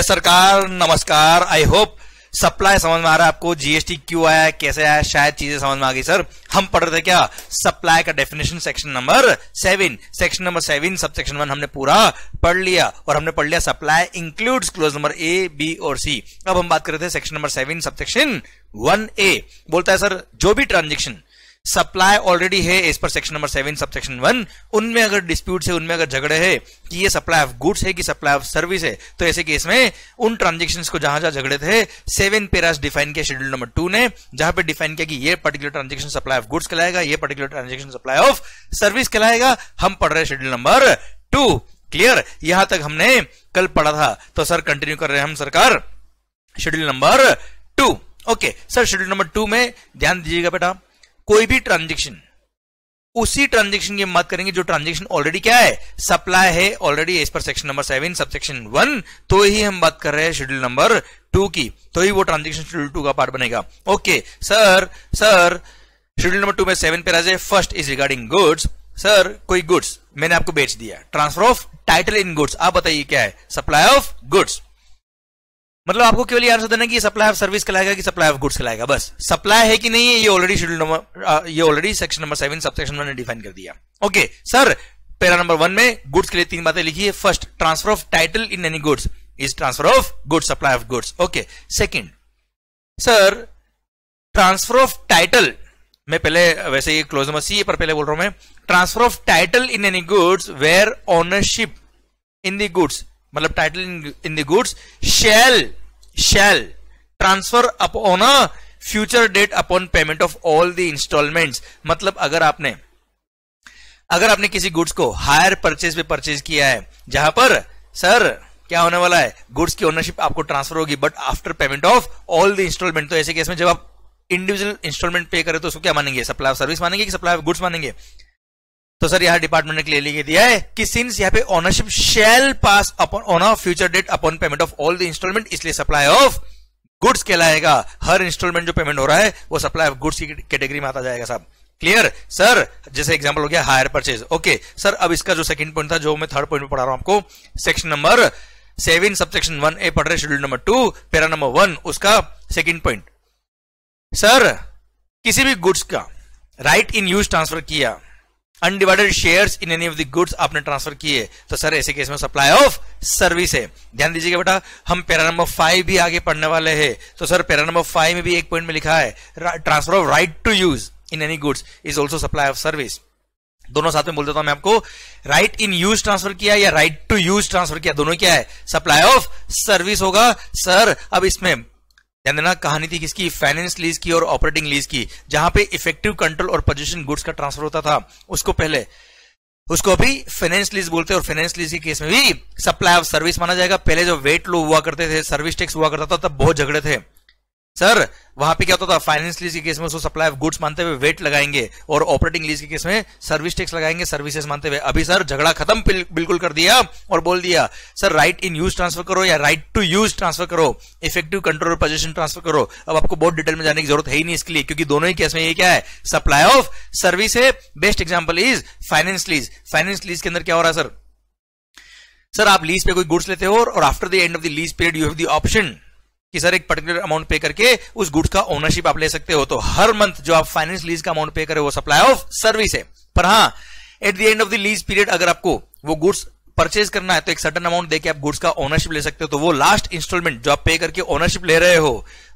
Yes सरकार नमस्कार I hope supply समझ में आ रहा है आपको जीएसटी क्यों आया कैसे आया शायद चीजें समझ में आ गई सर हम पढ़ रहे थे क्या सप्लाई का definition section number seven section number seven सब सेक्शन वन हमने पूरा पढ़ लिया और हमने पढ़ लिया supply includes clause number A B और सी अब हम बात कर रहे थे सेक्शन नंबर सेवन सब सेक्शन वन ए बोलता है सर जो भी ट्रांजेक्शन सप्लाई ऑलरेडी है इस पर सेक्शन नंबर सेवन सब सेक्शन वन उनमें अगर डिस्प्यूट है उनमें अगर झगड़े है कि ये सप्लाई ऑफ गुड्स है कि सप्लाई ऑफ सर्विस है तो ऐसे केस में उन ट्रांजेक्शन को जहां जहां झगड़े थे सेवन पेरास डिफाइन किया शेड्यूल नंबर टू ने जहां पर डिफाइन किया कि ये particular transaction supply of goods कहलाएगा ये particular transaction supply of service कहलाएगा हम पढ़ रहे शेड्यूल नंबर टू क्लियर यहां तक हमने कल पढ़ा था तो सर कंटिन्यू कर रहे हैं हम सरकार schedule number two okay sir schedule number two में ध्यान दीजिएगा बेटा कोई भी ट्रांजेक्शन उसी ट्रांजेक्शन की हम बात करेंगे जो ट्रांजेक्शन ऑलरेडी क्या है सप्लाई है ऑलरेडी इस पर section number seven subsection one तो ही हम बात कर रहे हैं शेड्यूल नंबर टू की तो ही वो ट्रांजेक्शन शेड्यूल टू का पार्ट बनेगा okay sir sir schedule number two में सेवन पे राजे first is regarding goods sir कोई गुड्स मैंने आपको बेच दिया transfer of title in goods आप बताइए क्या है सप्लाई ऑफ गुड्स मतलब आपको केवल ये आंसर देना कि सप्लाई ऑफ सर्विस कहलाएगा कि सप्लाई ऑफ गुड्स कहलाएगा बस सप्लाई है कि नहीं है ये ऑलरेडी शेड्यूल नंबर ये already section number seven subsection ने डिफाइन कर दिया okay sir para number one में गुड्स के लिए तीन बातें लिखी है first transfer of title in any goods is transfer of goods supply of goods okay second sir transfer of title मैं पहले वैसे ये क्लोज नंबर सी पर पहले बोल रहा हूं मैं transfer of title in any goods where ownership in the goods मतलब title in the goods shall shall transfer upon a future date upon payment of all the installment मतलब अगर आपने अगर आपने किसी गुड्स को हायर परचेज पे purchase किया है जहां पर सर क्या होने वाला है गुड्स की ओनरशिप आपको ट्रांसफर होगी but after payment of all the installment तो ऐसे केस में जब आप इंडिविजुअल इंस्टॉलमेंट पे करें तो उसको क्या मानेंगे सप्लाई ऑफ सर्विस मानेंगे कि सप्लाई ऑफ गुड्स मानेंगे तो सर यहां डिपार्टमेंट ने क्लियरली दिया है कि सिंस यहां पे ownership shall pass upon on of future date upon payment of all the installment इसलिए सप्लाई ऑफ गुड्स कहलाएगा हर इंस्टॉलमेंट जो पेमेंट हो रहा है वो सप्लाई ऑफ गुड्स की कैटेगरी में आता जाएगा साहब क्लियर सर जैसे एग्जाम्पल हो गया हायर परचेज ओके सर अब इसका जो सेकंड पॉइंट था जो मैं थर्ड पॉइंट में पढ़ा रहा हूं आपको section number seven subsection one A पढ़ रहे schedule number two para number one उसका सेकंड पॉइंट सर किसी भी गुड्स का राइट इन यूज ट्रांसफर किया undivided shares in any of the goods आपने ट्रांसफर किए तो सर ऐसे केस में सप्लाई ऑफ सर्विस है ध्यान दीजिएगा बेटा हम पैरा नंबर फाइव भी आगे पढ़ने वाले हैं तो सर पैरा नंबर फाइव में भी एक पॉइंट में लिखा है transfer of right to use in any goods is also supply of service दोनों साथ में बोल देता हूं मैं आपको राइट इन यूज ट्रांसफर किया या राइट टू यूज ट्रांसफर किया दोनों क्या है सप्लाई ऑफ सर्विस होगा सर अब इसमें ध्यान कहानी थी किसकी फाइनेंस लीज की और ऑपरेटिंग लीज की जहां पे इफेक्टिव कंट्रोल और पोजीशन गुड्स का ट्रांसफर होता था उसको पहले उसको अभी फाइनेंस लीज बोलते हैं और फाइनेंस लीज केस में भी सप्लाई ऑफ सर्विस माना जाएगा पहले जो वेट लो हुआ करते थे सर्विस टैक्स हुआ करता था तब बहुत झगड़े थे सर वहां पे क्या होता था फाइनेंस लीज के केस में उसको सप्लाई ऑफ गुड्स मानते हुए वेट लगाएंगे और ऑपरेटिंग लीज के केस में सर्विस टैक्स लगाएंगे सर्विसेज मानते हुए अभी सर झगड़ा खत्म बिल्कुल कर दिया और बोल दिया sir right in use transfer करो या राइट टू यूज ट्रांसफर करो इफेक्टिव कंट्रोल पोजिशन ट्रांसफर करो अब आपको बहुत डिटेल में जाने की जरूरत है ही नहीं इसके लिए क्योंकि दोनों ही केस में ये क्या है सप्लाई ऑफ सर्विस है best example is finance lease finance lease के अंदर क्या हो रहा है सर सर आप लीज पे कोई गुड्स लेते हो और after the end of the lease period you have the option कि सर एक पर्टिकुलर अमाउंट पे करके उस गुड्स का ओनरशिप आप ले सकते हो तो हर मंथ जो आप फाइनेंस लीज का अमाउंट पे करें वो सप्लाई ऑफ सर्विस है पर हाँ at the end of the lease period अगर आपको वो गुड्स परचेज करना है तो एक सर्टन अमाउंट देके आप गुड्स का ओनरशिप ले सकते हो तो वो लास्ट इंस्टॉलमेंट जो आप पे करके ओनरशिप ले रहे हो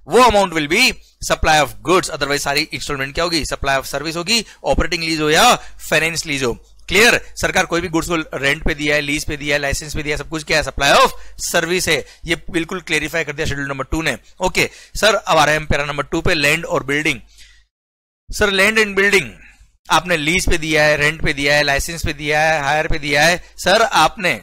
वो amount will be supply of goods otherwise सारी इंस्टॉलमेंट क्या होगी सप्लाई ऑफ सर्विस होगी ऑपरेटिंग लीज हो या फाइनेंस लीज हो क्लियर सरकार कोई भी गुड्स को रेंट पे दिया है लीज पे दिया है लाइसेंस पे दिया है सब कुछ क्या है सप्लाई ऑफ सर्विस है ये बिल्कुल क्लेरिफाई कर दिया शेड्यूल नंबर टू ने ओके सर अब आ रहे हैं पैरा नंबर टू पे लैंड और building sir land and building आपने लीज पे दिया है रेंट पे दिया है लाइसेंस पे दिया है हायर पे दिया है सर आपने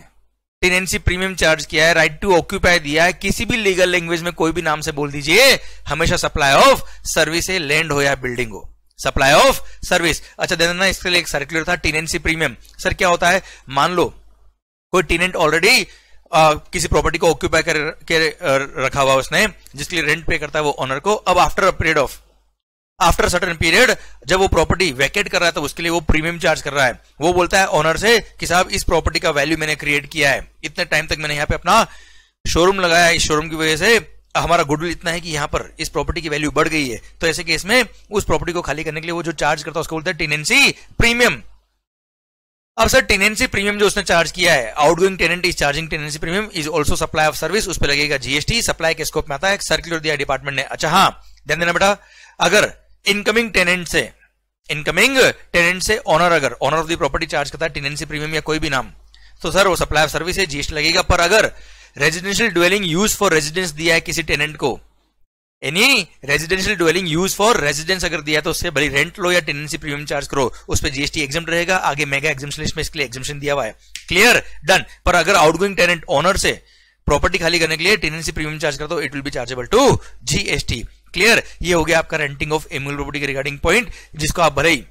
टेनेंसी प्रीमियम चार्ज किया है राइट टू ऑक्यूपाई दिया है किसी भी लीगल लैंग्वेज में कोई भी नाम से बोल दीजिए हमेशा सप्लाई ऑफ सर्विस है लैंड हो या बिल्डिंग हो सप्लाई ऑफ सर्विस अच्छा देना ना इसके लिए एक सर्कुलर था टीनेंसी प्रीमियम सर क्या होता है मान लो कोई टीनेंट ऑलरेडी किसी प्रॉपर्टी को ऑक्यूपाई कर के रखा हुआ उसने जिसके लिए रेंट पे करता है वो ओनर को अब after a period of after certain period जब वो प्रॉपर्टी वैकेट कर रहा है तो उसके लिए वो प्रीमियम चार्ज कर रहा है वो बोलता है ओनर से कि साहब इस प्रॉपर्टी का वैल्यू मैंने क्रिएट किया है इतने टाइम तक मैंने यहाँ पे अपना शोरूम लगाया इस शोरूम की वजह से हमारा गुडविल इतना है कि यहाँ पर इस प्रॉपर्टी की वैल्यू बढ़ गई है तो ऐसे केस में उस प्रॉपर्टी को खाली करने के लिए वो जो चार्ज करता है उसको बोलते हैं टेनेंसी प्रीमियम अब सर टेनेंसी प्रीमियम जो उसने चार्ज किया है outgoing tenant is charging tenancy premium is also supply of service उस पर लगेगा जीएसटी सप्लाई के स्कोप में आता है सर्कुलर दिया डिपार्टमेंट ने अच्छा हाँ ध्यान देना बेटा अगर इनकमिंग टेनेंट से इनकमिंग टेनेंट से ऑनर अगर owner of the property charge करता है टेनेंसी प्रीमियम या कोई भी नाम तो सर वो सप्लाई ऑफ सर्विस है जीएसटी लगेगा पर अगर residential dwelling use for residence दिया है किसी टेनेंट को any residential dwelling use for residence अगर दिया तो उससे भले रेंट लो या टेनेंसी प्रीमियम चार्ज करो उस पर जीएसटी एग्जाम रहेगा आगे मेगा एग्जामेशन लिस्ट में इसके लिए एग्जामेशन दिया हुआ है क्लियर डन पर अगर आउटगोइंग टेनेंट ओनर से प्रॉपर्टी खाली करने के लिए टेनेंसी प्रीमियम चार्ज कर दो it will be chargeable to GST clear ये हो गया आपका रेंटिंग ऑफ एम्यूल प्रॉपर्टी के रिगार्डिंग पॉइंट जिसको आप भले ही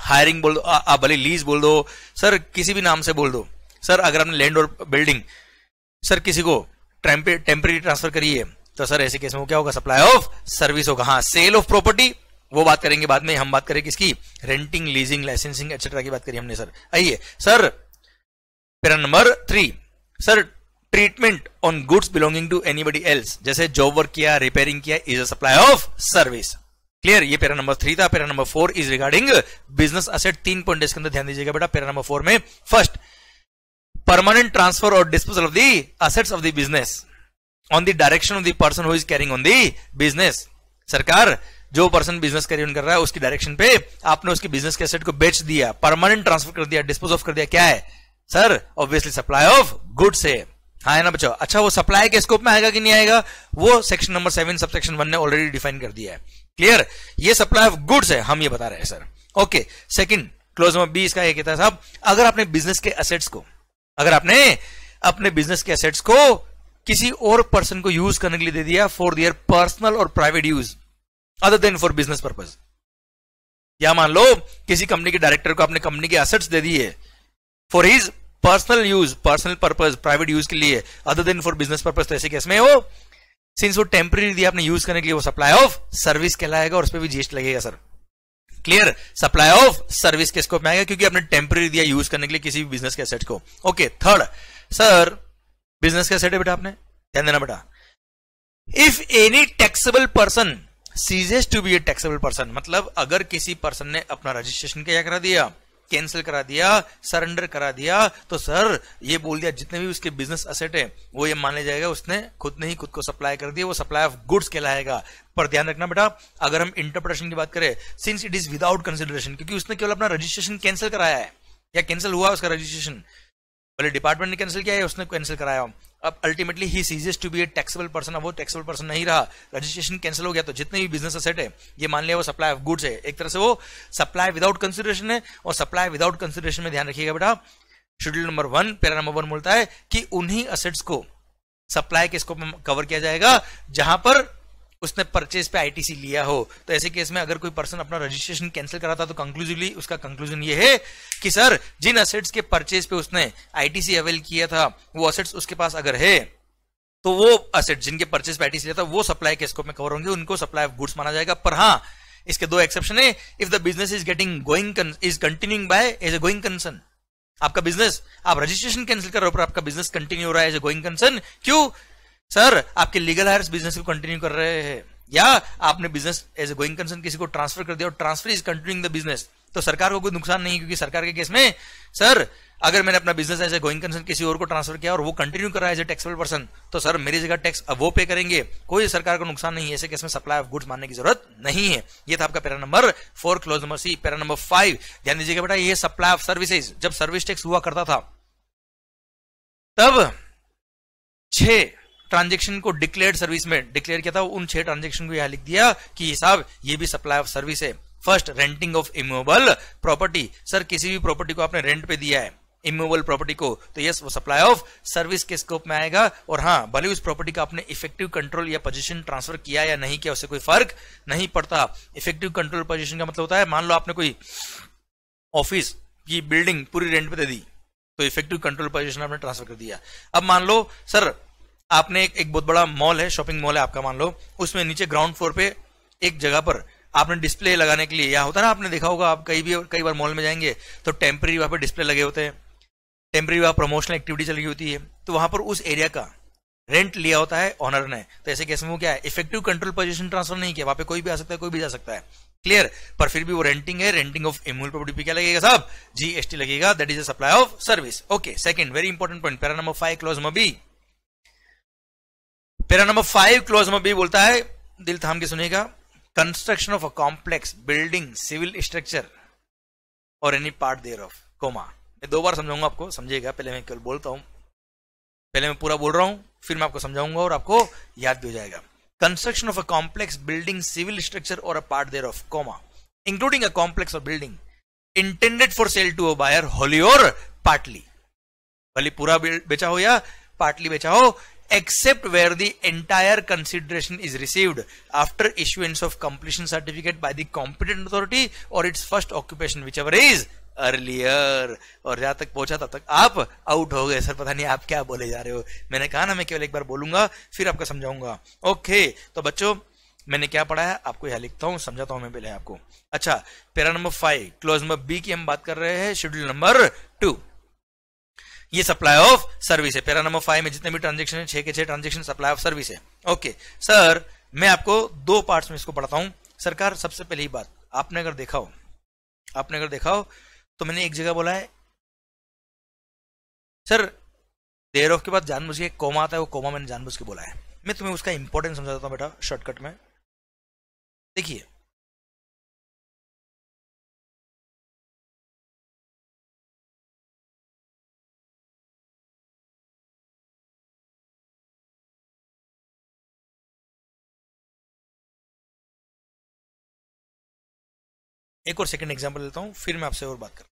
हायरिंग बोल दो आप भले लीज बोल दो सर किसी भी नाम से बोल दो सर अगर आपने लैंड और बिल्डिंग सर किसी को टेम्परे ट्रांसफर करिए तो सर ऐसे केस में क्या होगा सप्लाई ऑफ सर्विस होगा हाँ सेल ऑफ प्रॉपर्टी वो बात करेंगे बाद में हम बात करें किसकी रेंटिंग लीजिंग लाइसेंसिंग एक्सेट्रा की बात करी हमने सर आइए sir para number three sir treatment on goods belonging to anybody else जैसे जॉब वर्क किया रिपेयरिंग किया is a supply of service clear ये पेरा नंबर थ्री था para number four is regarding business asset तीन point इसके अंदर ध्यान दीजिएगा बेटा पेरा नंबर फोर में first permanent transfer or disposal of the assets of the business on the direction of the person who is carrying on the business sarkar जो person business कर रहा है उसकी डायरेक्शन पे आपने उसकी बिजनेस के एसेट को बेच दिया परमानेंट ट्रांसफर कर दिया डिस्पोज ऑफ कर दिया क्या है sir obviously supply of goods है हाँ है ना बच्चों अच्छा वो सप्लाई के स्कोप में आएगा कि नहीं आएगा वो सेक्शन नंबर सेवन सब सेक्शन वन ने ऑलरेडी डिफाइन कर दिया है क्लियर ये सप्लाई ऑफ गुड्स है हम ये बता रहे हैं sir okay second clause number B इसका यह कहता है साहब अगर आपने बिजनेस के असेट्स को अगर आपने अपने बिजनेस के एसेट्स को किसी और पर्सन को यूज करने के लिए दे दिया फॉर दियर पर्सनल और private use other than for business purpose या मान लो किसी कंपनी के डायरेक्टर को अपने कंपनी के एसेट्स दे दिए for his personal use personal purpose private use के लिए other than for business purpose तो ऐसे केस में हो सिंस वो टेम्परेरी दिया आपने यूज करने के लिए वो सप्लाई ऑफ सर्विस कहलाएगा और उस पर भी जीएसटी लगेगा sir clear supply of service के में आएगा क्योंकि आपने टेम्पररी दिया यूज करने के लिए किसी भी बिजनेस के एसेट को ओके थर्ड सर बिजनेस का सेट है बेटा आपने ध्यान देना बेटा if any taxable person ceases to be a taxable person मतलब अगर किसी पर्सन ने अपना रजिस्ट्रेशन क्या करा दिया कैंसिल करा दिया सरेंडर करा दिया तो सर ये बोल दिया जितने भी उसके बिजनेस असेट है वो ये माने जाएगा उसने खुद ने ही खुद को सप्लाई कर दिया वो सप्लाई ऑफ गुड्स कहलाएगा पर ध्यान रखना बेटा अगर हम इंटरप्रिटेशन की बात करें since it is without consideration क्योंकि उसने केवल अपना रजिस्ट्रेशन कैंसिल कराया है या कैंसिल हुआ उसका रजिस्ट्रेशन पहले डिपार्टमेंट ने कैंसिल किया है उसने कैंसिल कराया अब ultimately he ceases to be a taxable person अब वो टैक्सेबल पर्सन नहीं रहा रजिस्ट्रेशन कैंसिल हो गया तो जितने भी बिजनेस असेट है ये मान लिया वो सप्लाई ऑफ गुड्स है एक तरह से वो सप्लाई विदाउट कंसिडरेशन है और सप्लाई विदाउट कंसिडरेशन में ध्यान रखिएगा बेटा schedule number one para number one बोलता है कि उन्हीं असेट्स को सप्लाई के स्कोप में कवर किया जाएगा जहां पर उसने परचेज पे आईटीसी लिया हो तो ऐसे केस में अगर कोई पर्सन अपना रजिस्ट्रेशन कैंसिल करा था तो कंक्लूसिवली उसका कंक्लूजन ये है कि सर जिन असेट्स के परचेज पे उसने आईटीसी अवेल किया था वो असेट्स उसके पास अगर है तो वो असेट जिनके परचेज पे आईटीसी लिया था वो सप्लाई के स्कोप में कवर होंगे उनको सप्लाई ऑफ गुड्स माना जाएगा पर हाँ इसके दो एक्सेप्शन है if the business is getting going is continuing by as a going concern आपका बिजनेस आप रजिस्ट्रेशन कैंसिल कर रहे हो पर आपका बिजनेस कंटिन्यू हो रहा है एज ए गोइंग कंसर्न क्यों सर आपके लीगल हायर बिजनेस को कंटिन्यू कर रहे हैं या आपने business as a going concern किसी को ट्रांसफर कर दिया और transfer is continuing the business तो सरकार को कोई नुकसान नहीं क्योंकि सरकार के केस में सर अगर मैंने अपना business as a going concern किसी और को ट्रांसफर किया और वो कंटिन्यू कर रहा है एज ए टैक्सेबल पर्सन तो सर मेरी जगह टैक्स वो पे करेंगे कोई सरकार को नुकसान नहीं है ऐसे केस में सप्लाई ऑफ गुड्स मानने की जरूरत नहीं है ये था आपका para number four clause number C para number five ध्यान दीजिएगा बेटा ये सप्लाई ऑफ सर्विसेज जब सर्विस टैक्स हुआ करता था तब छह ट्रांजेक्शन को डिक्लेयर सर्विस में डिक्लेयर किया था उन छह ट्रांजेक्शन को यहां लिख दिया कि साहब ये भी सप्लाई ऑफ सर्विस है first renting of immovable property sir किसी भी प्रॉपर्टी को आपने रेंट पे दिया है इमोबल प्रॉपर्टी को तो यस वो सप्लाई ऑफ सर्विस के स्कोप में आएगा और हाँ भले उस प्रॉपर्टी का आपने इफेक्टिव कंट्रोल या पोजीशन ट्रांसफर किया या नहीं किया उससे कोई फर्क नहीं पड़ता इफेक्टिव कंट्रोल पोजीशन का मतलब होता है मान लो आपने कोई ऑफिस की बिल्डिंग पूरी रेंट पे दे दी तो इफेक्टिव कंट्रोल पोजिशन आपने ट्रांसफर कर दिया अब मान लो सर आपने एक, एक बहुत बड़ा मॉल है शॉपिंग मॉल है आपका मान लो उसमें नीचे ग्राउंड फ्लोर पे एक जगह पर आपने डिस्प्ले लगाने के लिए या होता ना आपने देखा होगा आप कई भी कई बार मॉल में जाएंगे तो टेम्प्रेरी वहाँ पर डिस्प्ले लगे होते हैं टेम्प्रेरी वहाँ प्रमोशनल एक्टिविटी चल रही होती है तो वहाँ पर उस एरिया का रेंट लिया होता है ऑनर ने तो ऐसे कैसे वो क्या है इफेक्टिव कंट्रोल पोजिशन ट्रांसफर नहीं किया वहाँ पे कोई भी आ सकता है कोई भी जा सकता है क्लियर पर फिर भी वो रेंटिंग है रेंटिंग ऑफ इम्यूल प्रॉपर्टी पे क्या लगेगा साहब जीएसटी लगेगा that is a supply of service okay second very important point para number five clause मी पैरा नंबर फाइव क्लोज में भी बोलता है दिल थाम के सुनेगा construction of a complex building civil structure और any part thereof comma मैं दो बार समझाऊंगा आपको समझेगा पहले मैं केवल बोलता हूं पहले मैं पूरा बोल रहा हूं फिर मैं आपको समझाऊंगा और आपको याद भी हो जाएगा construction of a complex building civil structure और a part thereof comma including a complex of building intended for sale to a buyer wholly और पार्टली भले पूरा बेचा हो या पार्टली बेचा हो except where the entire consideration is received after issuance of completion certificate by the competent authority or its first occupation whichever is earlier और जहां तक पहुंचा तब तक आप आउट हो गए सर पता नहीं आप क्या बोले जा रहे हो मैंने कहा ना मैं केवल एक बार बोलूंगा फिर आपको समझाऊंगा ओके तो बच्चों मैंने क्या पढ़ा है आपको यहाँ लिखता हूं समझाता हूं मैं पहले आपको अच्छा para number five clause number B की हम बात कर रहे हैं शेड्यूल नंबर टू ये सप्लाई ऑफ सर्विस है पैरा नंबर फाइव में जितने भी ट्रांजेक्शन है छह के छह ट्रांजेक्शन सप्लाई ऑफ सर्विस है ओके सर मैं आपको दो पार्ट में इसको पढ़ाता हूं सरकार सबसे पहले बात आपने अगर देखा हो आपने अगर देखा हो तो मैंने एक जगह बोला है सर देर ऑफ के बाद जानबूझ के कोमा आता है वो कोमा मैंने जानबूझ के बोला है मैं तुम्हें उसका इंपॉर्टेंस समझाता हूँ बेटा शॉर्टकट में देखिए एक और सेकंड एग्जांपल लेता हूँ फिर मैं आपसे और बात करता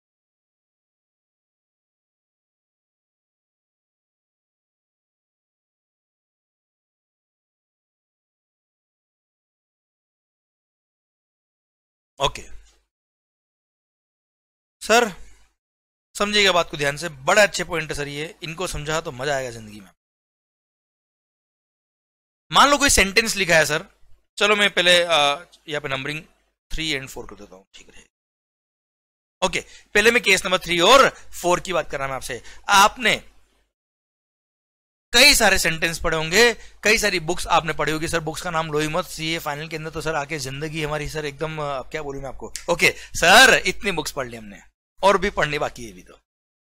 ओके सर समझिएगा बात को ध्यान से बड़े अच्छे पॉइंट है सर ये इनको समझा तो मजा आएगा जिंदगी में मान लो कोई सेंटेंस लिखा है सर चलो मैं पहले यहाँ पे नंबरिंग थ्री एंड फोर कर देता हूं ठीक रहे ओके पहले मैं केस नंबर थ्री और फोर की बात कर रहा हूं आपसे आपने कई सारे सेंटेंस पढ़े होंगे कई सारी बुक्स आपने पढ़ी होगी सर बुक्स का नाम लोही मत सी फाइनल के अंदर तो सर आके जिंदगी हमारी सर एकदम क्या बोलू मैं आपको ओके सर इतनी बुक्स पढ़ ली हमने और भी पढ़ने बाकी है भी तो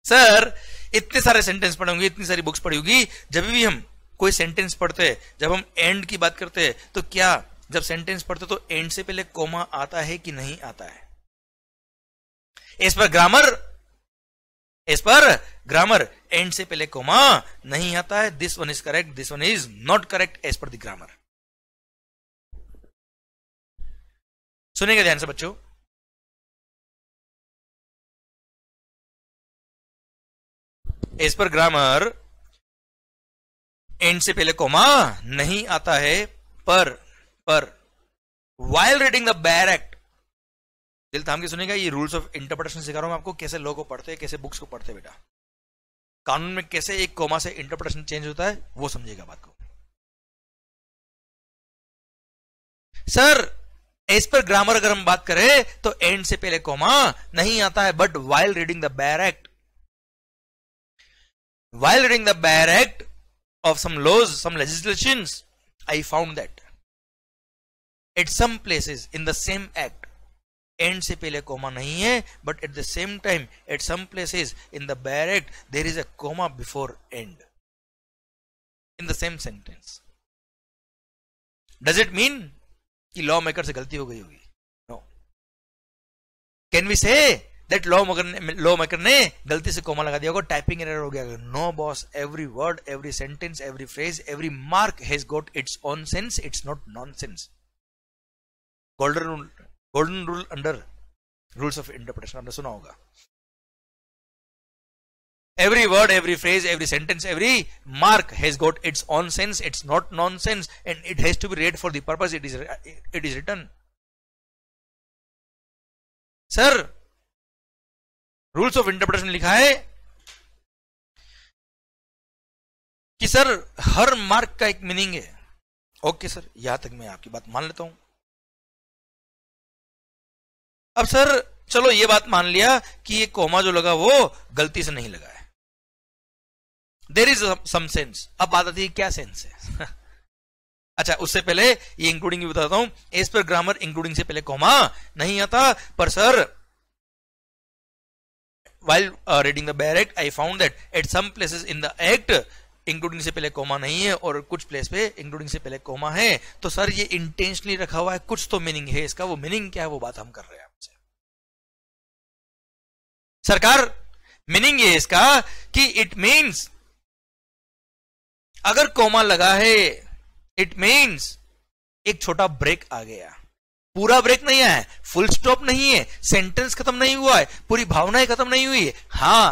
सर इतने सारे सेंटेंस पढ़े होंगे इतनी सारी बुक्स पढ़ी होगी जब भी हम कोई सेंटेंस पढ़ते हैं जब हम एंड की बात करते हैं तो क्या जब सेंटेंस पढ़ते तो एंड से पहले कोमा आता है कि नहीं आता है इस पर ग्रामर इस पर ग्रामर एंड से पहले कोमा नहीं आता है this one is correct this one is not correct as per the grammar सुनेंगे ध्यान से बच्चों इस पर ग्रामर एंड से पहले कोमा नहीं आता है पर पर while reading the bare act दिल थाम के सुनेगा ये रूल्स ऑफ इंटरप्रिटेशन सिखा रहा हूं आपको कैसे लोगों को पढ़ते हैं कैसे बुक्स को पढ़ते बेटा कानून में कैसे एक कोमा से इंटरप्रिटेशन चेंज होता है वो समझेगा बात को सर एज पर ग्रामर अगर हम बात करें तो एंड से पहले कोमा नहीं आता है but while reading the bare act while reading the bare act of some laws some legislation I found that at some places in the same act and से पहले कोमा नहीं है but at the same time at some places in the bare act there is a comma before and in the same sentence does it mean कि law maker से गलती हो गई होगी no can we say that law maker law maker ने गलती से coma लगा दिया होगा टाइपिंग एरर हो गया no boss every word every sentence every phrase every mark has got its own sense it's not nonsense golden golden rule under rules of interpretation आपने सुना होगा every word every phrase every sentence every mark has got its own sense it's not nonsense and it has to be read for the purpose it is it is written sir rules of interpretation लिखा है कि sir हर mark का एक meaning है okay sir यहां तक मैं आपकी बात मान लेता हूं अब सर चलो ये बात मान लिया कि ये कोमा जो लगा वो गलती से नहीं लगा है देर इज सम सेंस अब बात आती है क्या सेंस है अच्छा उससे पहले ये इंक्लूडिंग भी बताता हूं इस पर ग्रामर इंक्लूडिंग से पहले कोमा नहीं आता पर sir while reading the bare act I found found at some some in the act including से पहले कोमा नहीं है और कुछ प्लेस पे इंक्लूडिंग से पहले कोमा है तो सर ये इंटेंशनली रखा हुआ है कुछ तो मीनिंग है इसका वो मीनिंग क्या है वो बात हम कर रहे हैं सरकार मीनिंग ये इसका कि इट मीन्स अगर कोमा लगा है इट मीन्स एक छोटा ब्रेक आ गया पूरा ब्रेक नहीं आया फुल स्टॉप नहीं है सेंटेंस खत्म नहीं हुआ है पूरी भावनाएं खत्म नहीं हुई है हां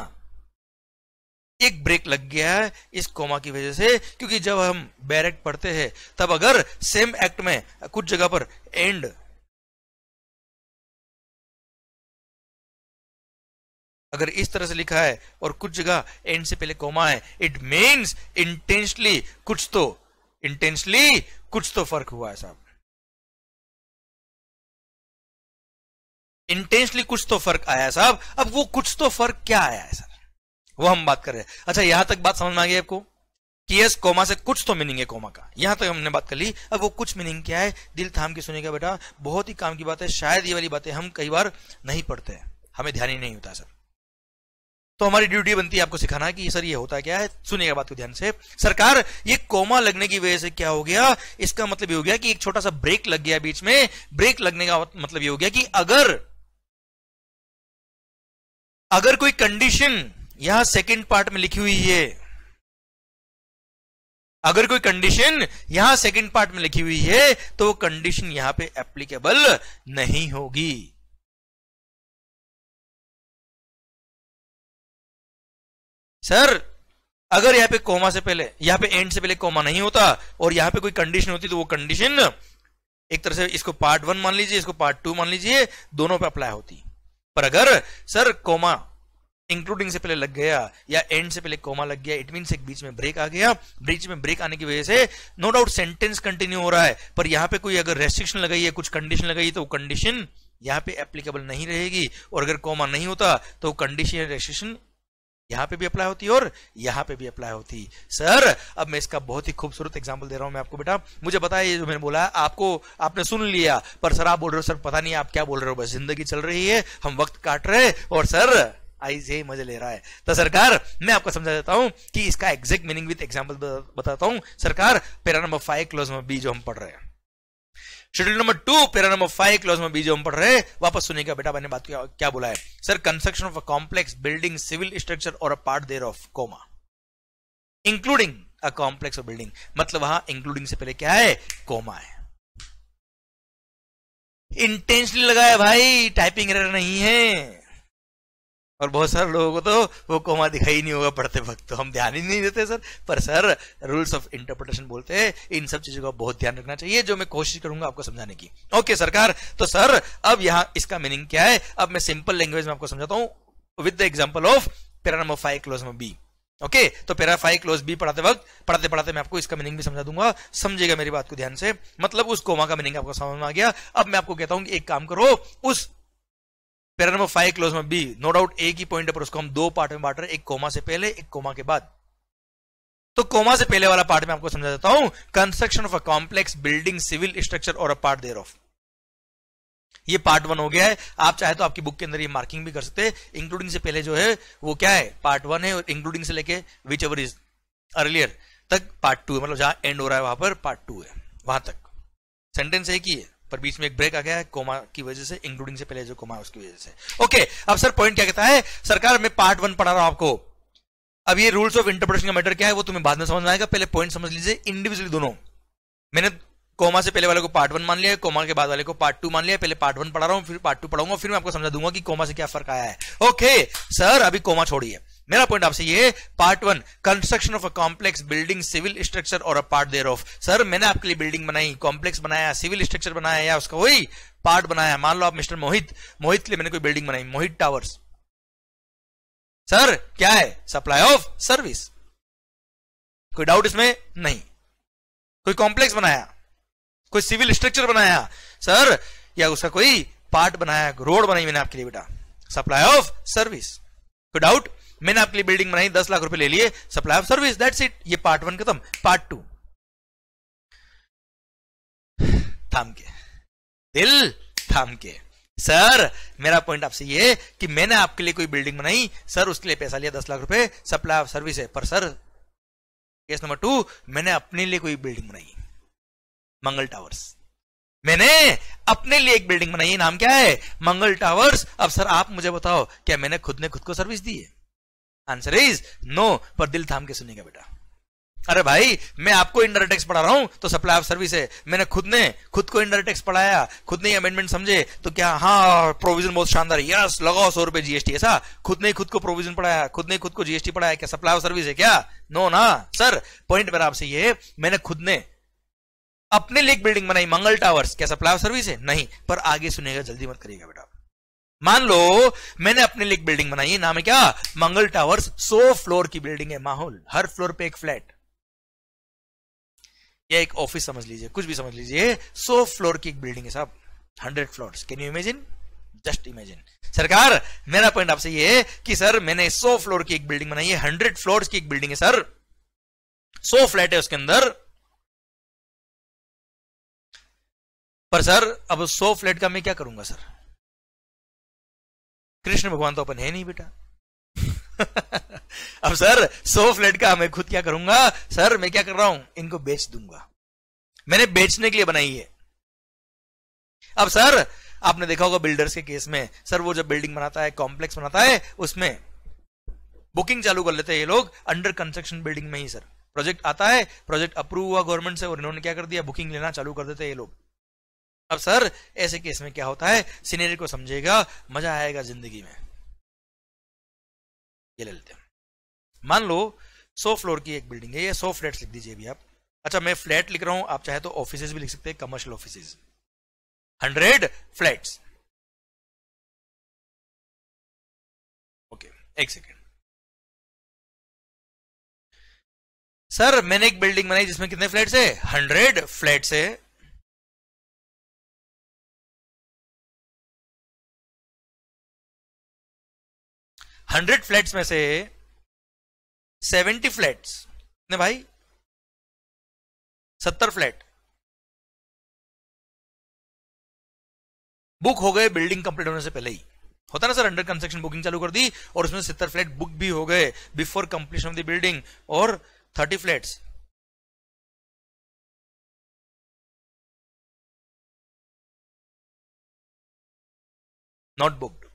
एक ब्रेक लग गया है इस कोमा की वजह से क्योंकि जब हम बैरेक्ट पढ़ते हैं तब अगर सेम एक्ट में कुछ जगह पर एंड अगर इस तरह से लिखा है और कुछ जगह एंड से पहले कोमा है इट मीन्स इंटेंसली कुछ तो इंटेंसली कुछ तो फर्क हुआ है साहब इंटेंसली कुछ तो फर्क आया है साहब अब वो कुछ तो फर्क क्या आया है सर वो हम बात कर रहे हैं अच्छा यहां तक बात समझ में आ गई आपको कि यस कोमा से कुछ तो मीनिंग है कोमा का यहां तक तो हमने बात कर ली अब वो कुछ मीनिंग क्या है दिल थाम के सुनेगा बेटा बहुत ही काम की बात है शायद ये वाली बातें हम कई बार नहीं पढ़ते हैं हमें ध्यान ही नहीं होता सर तो हमारी ड्यूटी बनती है आपको सिखाना कि सर ये होता क्या है सुनिएगा बात को ध्यान से सरकार ये कोमा लगने की वजह से क्या हो गया इसका मतलब ये हो गया कि एक छोटा सा ब्रेक लग गया बीच में ब्रेक लगने का मतलब ये हो गया कि अगर अगर कोई कंडीशन यहां सेकंड पार्ट में लिखी हुई है अगर कोई कंडीशन यहां सेकंड पार्ट में लिखी हुई है तो वो कंडीशन यहां पे एप्लीकेबल नहीं होगी सर अगर यहाँ पे कोमा से पहले यहाँ पे एंड से पहले कोमा नहीं होता और यहाँ पे कोई कंडीशन होती तो वो कंडीशन एक तरह से इसको पार्ट वन मान लीजिए इसको पार्ट टू मान लीजिए दोनों पे अप्लाई होती पर अगर सर कोमा इंक्लूडिंग से पहले लग गया या एंड से पहले कोमा लग गया इट मीन एक बीच में ब्रेक आ गया ब्रीच में ब्रेक आने की वजह से नो डाउट सेंटेंस कंटिन्यू हो रहा है पर यहाँ पे कोई अगर रेस्ट्रिक्शन लगाई है कुछ कंडीशन लगाई तो वो कंडीशन यहाँ पे एप्लीकेबल नहीं रहेगी और अगर कोमा नहीं होता तो कंडीशन रेस्ट्रिक्शन यहां पे भी अप्लाई होती और यहां पे भी अप्लाई होती सर अब मैं इसका बहुत ही खूबसूरत एग्जाम्पल दे रहा हूं मैं आपको बेटा मुझे पता है ये जो मैंने बोला आपको आपने सुन लिया पर सर आप बोल रहे हो सर पता नहीं आप क्या बोल रहे हो बस जिंदगी चल रही है हम वक्त काट रहे हैं और सर आई से मजे ले रहा है तो सरकार मैं आपको समझा देता हूं कि इसका एग्जैक्ट मीनिंग विद एग्जाम्पल बताता हूं सरकार para number five clause number B जो हम पढ़ रहे हैं schedule number two para number five clause में बीजे हम पढ़ रहे वापस का बेटा मैंने बात किया क्या बोला है sir construction of a complex building civil structure और a part thereof comma including a complex of building मतलब वहां इंक्लूडिंग से पहले क्या है कोमा है इंटेंशनली लगाया भाई टाइपिंग एरर नहीं है और बहुत सारे लोगों को तो वो कोमा दिखाई नहीं होगा पढ़ते वक्त तो हम ध्यान ही नहीं देते सर पर सर रूल्स ऑफ इंटरप्रिटेशन बोलते हैं इन सब चीजों का बहुत ध्यान रखना चाहिए जो मैं कोशिश करूंगा आपको समझाने की ओके सरकार तो सर अब यहाँ इसका मीनिंग क्या है अब मैं सिंपल लैंग्वेज में आपको समझाता हूँ with the example of para number five clause number B okay तो पेरा फाइव क्लोज बी पढ़ाते वक्त पढ़ाते पढ़ाते मैं आपको इसका मीनिंग भी समझा दूंगा समझेगा मेरी बात को ध्यान से मतलब उस कोमा का मीनिंग आपको समझ में आ गया अब मैं आपको कहता हूं कि एक काम करो उस पैरा नंबर फाइव क्लोज में बी नो डाउट ए की पॉइंट पर उसको हम दो पार्ट में बांट रहे हैं एक कोमा से पहले एक कोमा के बाद तो कोमा से पहले वाला पार्ट में आपको समझा देता हूं construction of a complex building civil structure और अ पार्ट देर ऑफ ये पार्ट वन हो गया है आप चाहे तो आपकी बुक के अंदर ये मार्किंग भी कर सकते हैं इंक्लूडिंग से पहले जो है वो क्या है पार्ट वन है और इंक्लूडिंग से लेके विच एवर इज अर्लियर तक पार्ट टू है मतलब जहां एंड हो रहा है वहां पर पार्ट टू है वहां तक सेंटेंस एक ही है पर बीच में एक ब्रेक आ गया है कोमा की वजह से इंक्लूडिंग से पहले जो कोमा उसकी वजह से ओके अब सर पॉइंट क्या कहता है सरकार मैं पार्ट वन पढ़ा रहा हूं आपको अब ये रूल्स ऑफ इंटरप्रिटेशन का मैटर क्या है वो तुम्हें बाद में समझ में आएगा पहले पॉइंट समझ लीजिए इंडिविजुअली दोनों मैंने कोमा से पहले वाले को पार्ट वन मान लिया कोमा के बाद वाले को पार्ट टू मान लिया पहले पार्ट वन पढ़ा रहा हूं फिर पार्ट टू पढ़ाऊंगा फिर मैं आपको समझा दूंगा कि कोमा से क्या फर्क आया है ओके सर अभी कोमा छोड़िए मेरा पॉइंट आपसे ये part one construction of a complex building civil structure और a part thereof sir मैंने आपके लिए बिल्डिंग बनाई कॉम्प्लेक्स बनाया सिविल स्ट्रक्चर बनाया या उसका वही पार्ट बनाया मान लो आप मिस्टर मोहित मोहित के लिए मैंने कोई बिल्डिंग बनाई मोहित टावर्स सर क्या है सप्लाई ऑफ सर्विस कोई डाउट इसमें नहीं कोई कॉम्प्लेक्स बनाया कोई सिविल स्ट्रक्चर बनाया सर या उसका कोई पार्ट बनाया रोड बनाई मैंने आपके लिए बेटा सप्लाई ऑफ सर्विस कोई डाउट मैंने आपके लिए बिल्डिंग बनाई दस लाख रुपए ले लिए supply of service that's it ये पार्ट वन खत्म पार्ट टू थाम के दिल थाम के सर मेरा पॉइंट आपसे ये कि मैंने आपके लिए कोई बिल्डिंग बनाई सर उसके लिए पैसा लिया दस लाख रुपए सप्लाई ऑफ सर्विस है पर सर केस नंबर टू मैंने अपने लिए कोई बिल्डिंग बनाई मंगल टावर्स मैंने अपने लिए एक बिल्डिंग बनाई नाम क्या है मंगल टावर्स अब सर आप मुझे बताओ क्या मैंने खुद ने खुद को सर्विस दी है आंसर इज नो पर दिल थाम के सुनिएगा बेटा अरे भाई मैं आपको इंडर टैक्स पढ़ा रहा हूं तो सप्लाई ऑफ सर्विस है मैंने खुद ने खुद को इंडर टैक्स पढ़ाया खुद ने अमेंडमेंट समझे तो क्या हाँ प्रोविजन बहुत शानदार यस लगाओ सौ रुपए जीएसटी ऐसा खुद ने खुद को प्रोविजन पढ़ाया खुद ने खुद को जीएसटी पढ़ाया क्या सप्लाई ऑफ सर्विस है क्या नो ना सर पॉइंट मेरा आपसे ये मैंने खुद ने अपने लिए बिल्डिंग बनाई मंगल टावर्स क्या सप्लाई ऑफ सर्विस है नहीं पर आगे सुनेगा जल्दी मत करिएगा बेटा मान लो मैंने अपने लिए बिल्डिंग बनाई है नाम है क्या मंगल टावर्स सो फ्लोर की बिल्डिंग है माहौल हर फ्लोर पे एक फ्लैट या एक ऑफिस समझ लीजिए कुछ भी समझ लीजिए सो फ्लोर की एक बिल्डिंग है साहब hundred floor can you imagine just imagine सरकार मेरा पॉइंट आपसे ये है कि सर मैंने सो फ्लोर की एक बिल्डिंग बनाई है हंड्रेड फ्लोर की एक बिल्डिंग है सर सो फ्लैट है उसके अंदर पर सर अब सौ फ्लैट का मैं क्या करूंगा सर कृष्ण भगवान तो अपन है नहीं बेटा अब सर सौ फ्लैट का मैं खुद क्या करूंगा सर मैं क्या कर रहा हूं इनको बेच दूंगा मैंने बेचने के लिए बनाई है अब सर आपने देखा होगा बिल्डर्स के केस में सर वो जब बिल्डिंग बनाता है कॉम्प्लेक्स बनाता है उसमें बुकिंग चालू कर लेते हैं ये लोग अंडर कंस्ट्रक्शन बिल्डिंग में ही सर प्रोजेक्ट आता है प्रोजेक्ट अप्रूव हुआ गवर्नमेंट से और इन्होंने क्या कर दिया बुकिंग लेना चालू कर देते हैं ये लोग अब सर ऐसे केस में क्या होता है सीनेरी को समझेगा मजा आएगा जिंदगी में ये ले लेते हैं मान लो सौ फ्लोर की एक बिल्डिंग है ये सौ फ्लैट लिख दीजिए अभी आप अच्छा मैं फ्लैट लिख रहा हूं आप चाहे तो ऑफिस भी लिख सकते हैं commercial office hundred flat okay एक सेकेंड सर मैंने एक बिल्डिंग बनाई जिसमें कितने फ्लैट्स है हंड्रेड फ्लैट्स है हंड्रेड फ्लैट्स में से सेवेंटी फ्लैट्स ने भाई सत्तर फ्लैट बुक हो गए बिल्डिंग कंप्लीट होने से पहले ही होता ना सर अंडर कंस्ट्रक्शन बुकिंग चालू कर दी और उसमें सत्तर फ्लैट बुक भी हो गए before completion of the building और थर्टी फ्लैट्स नॉट बुक्ड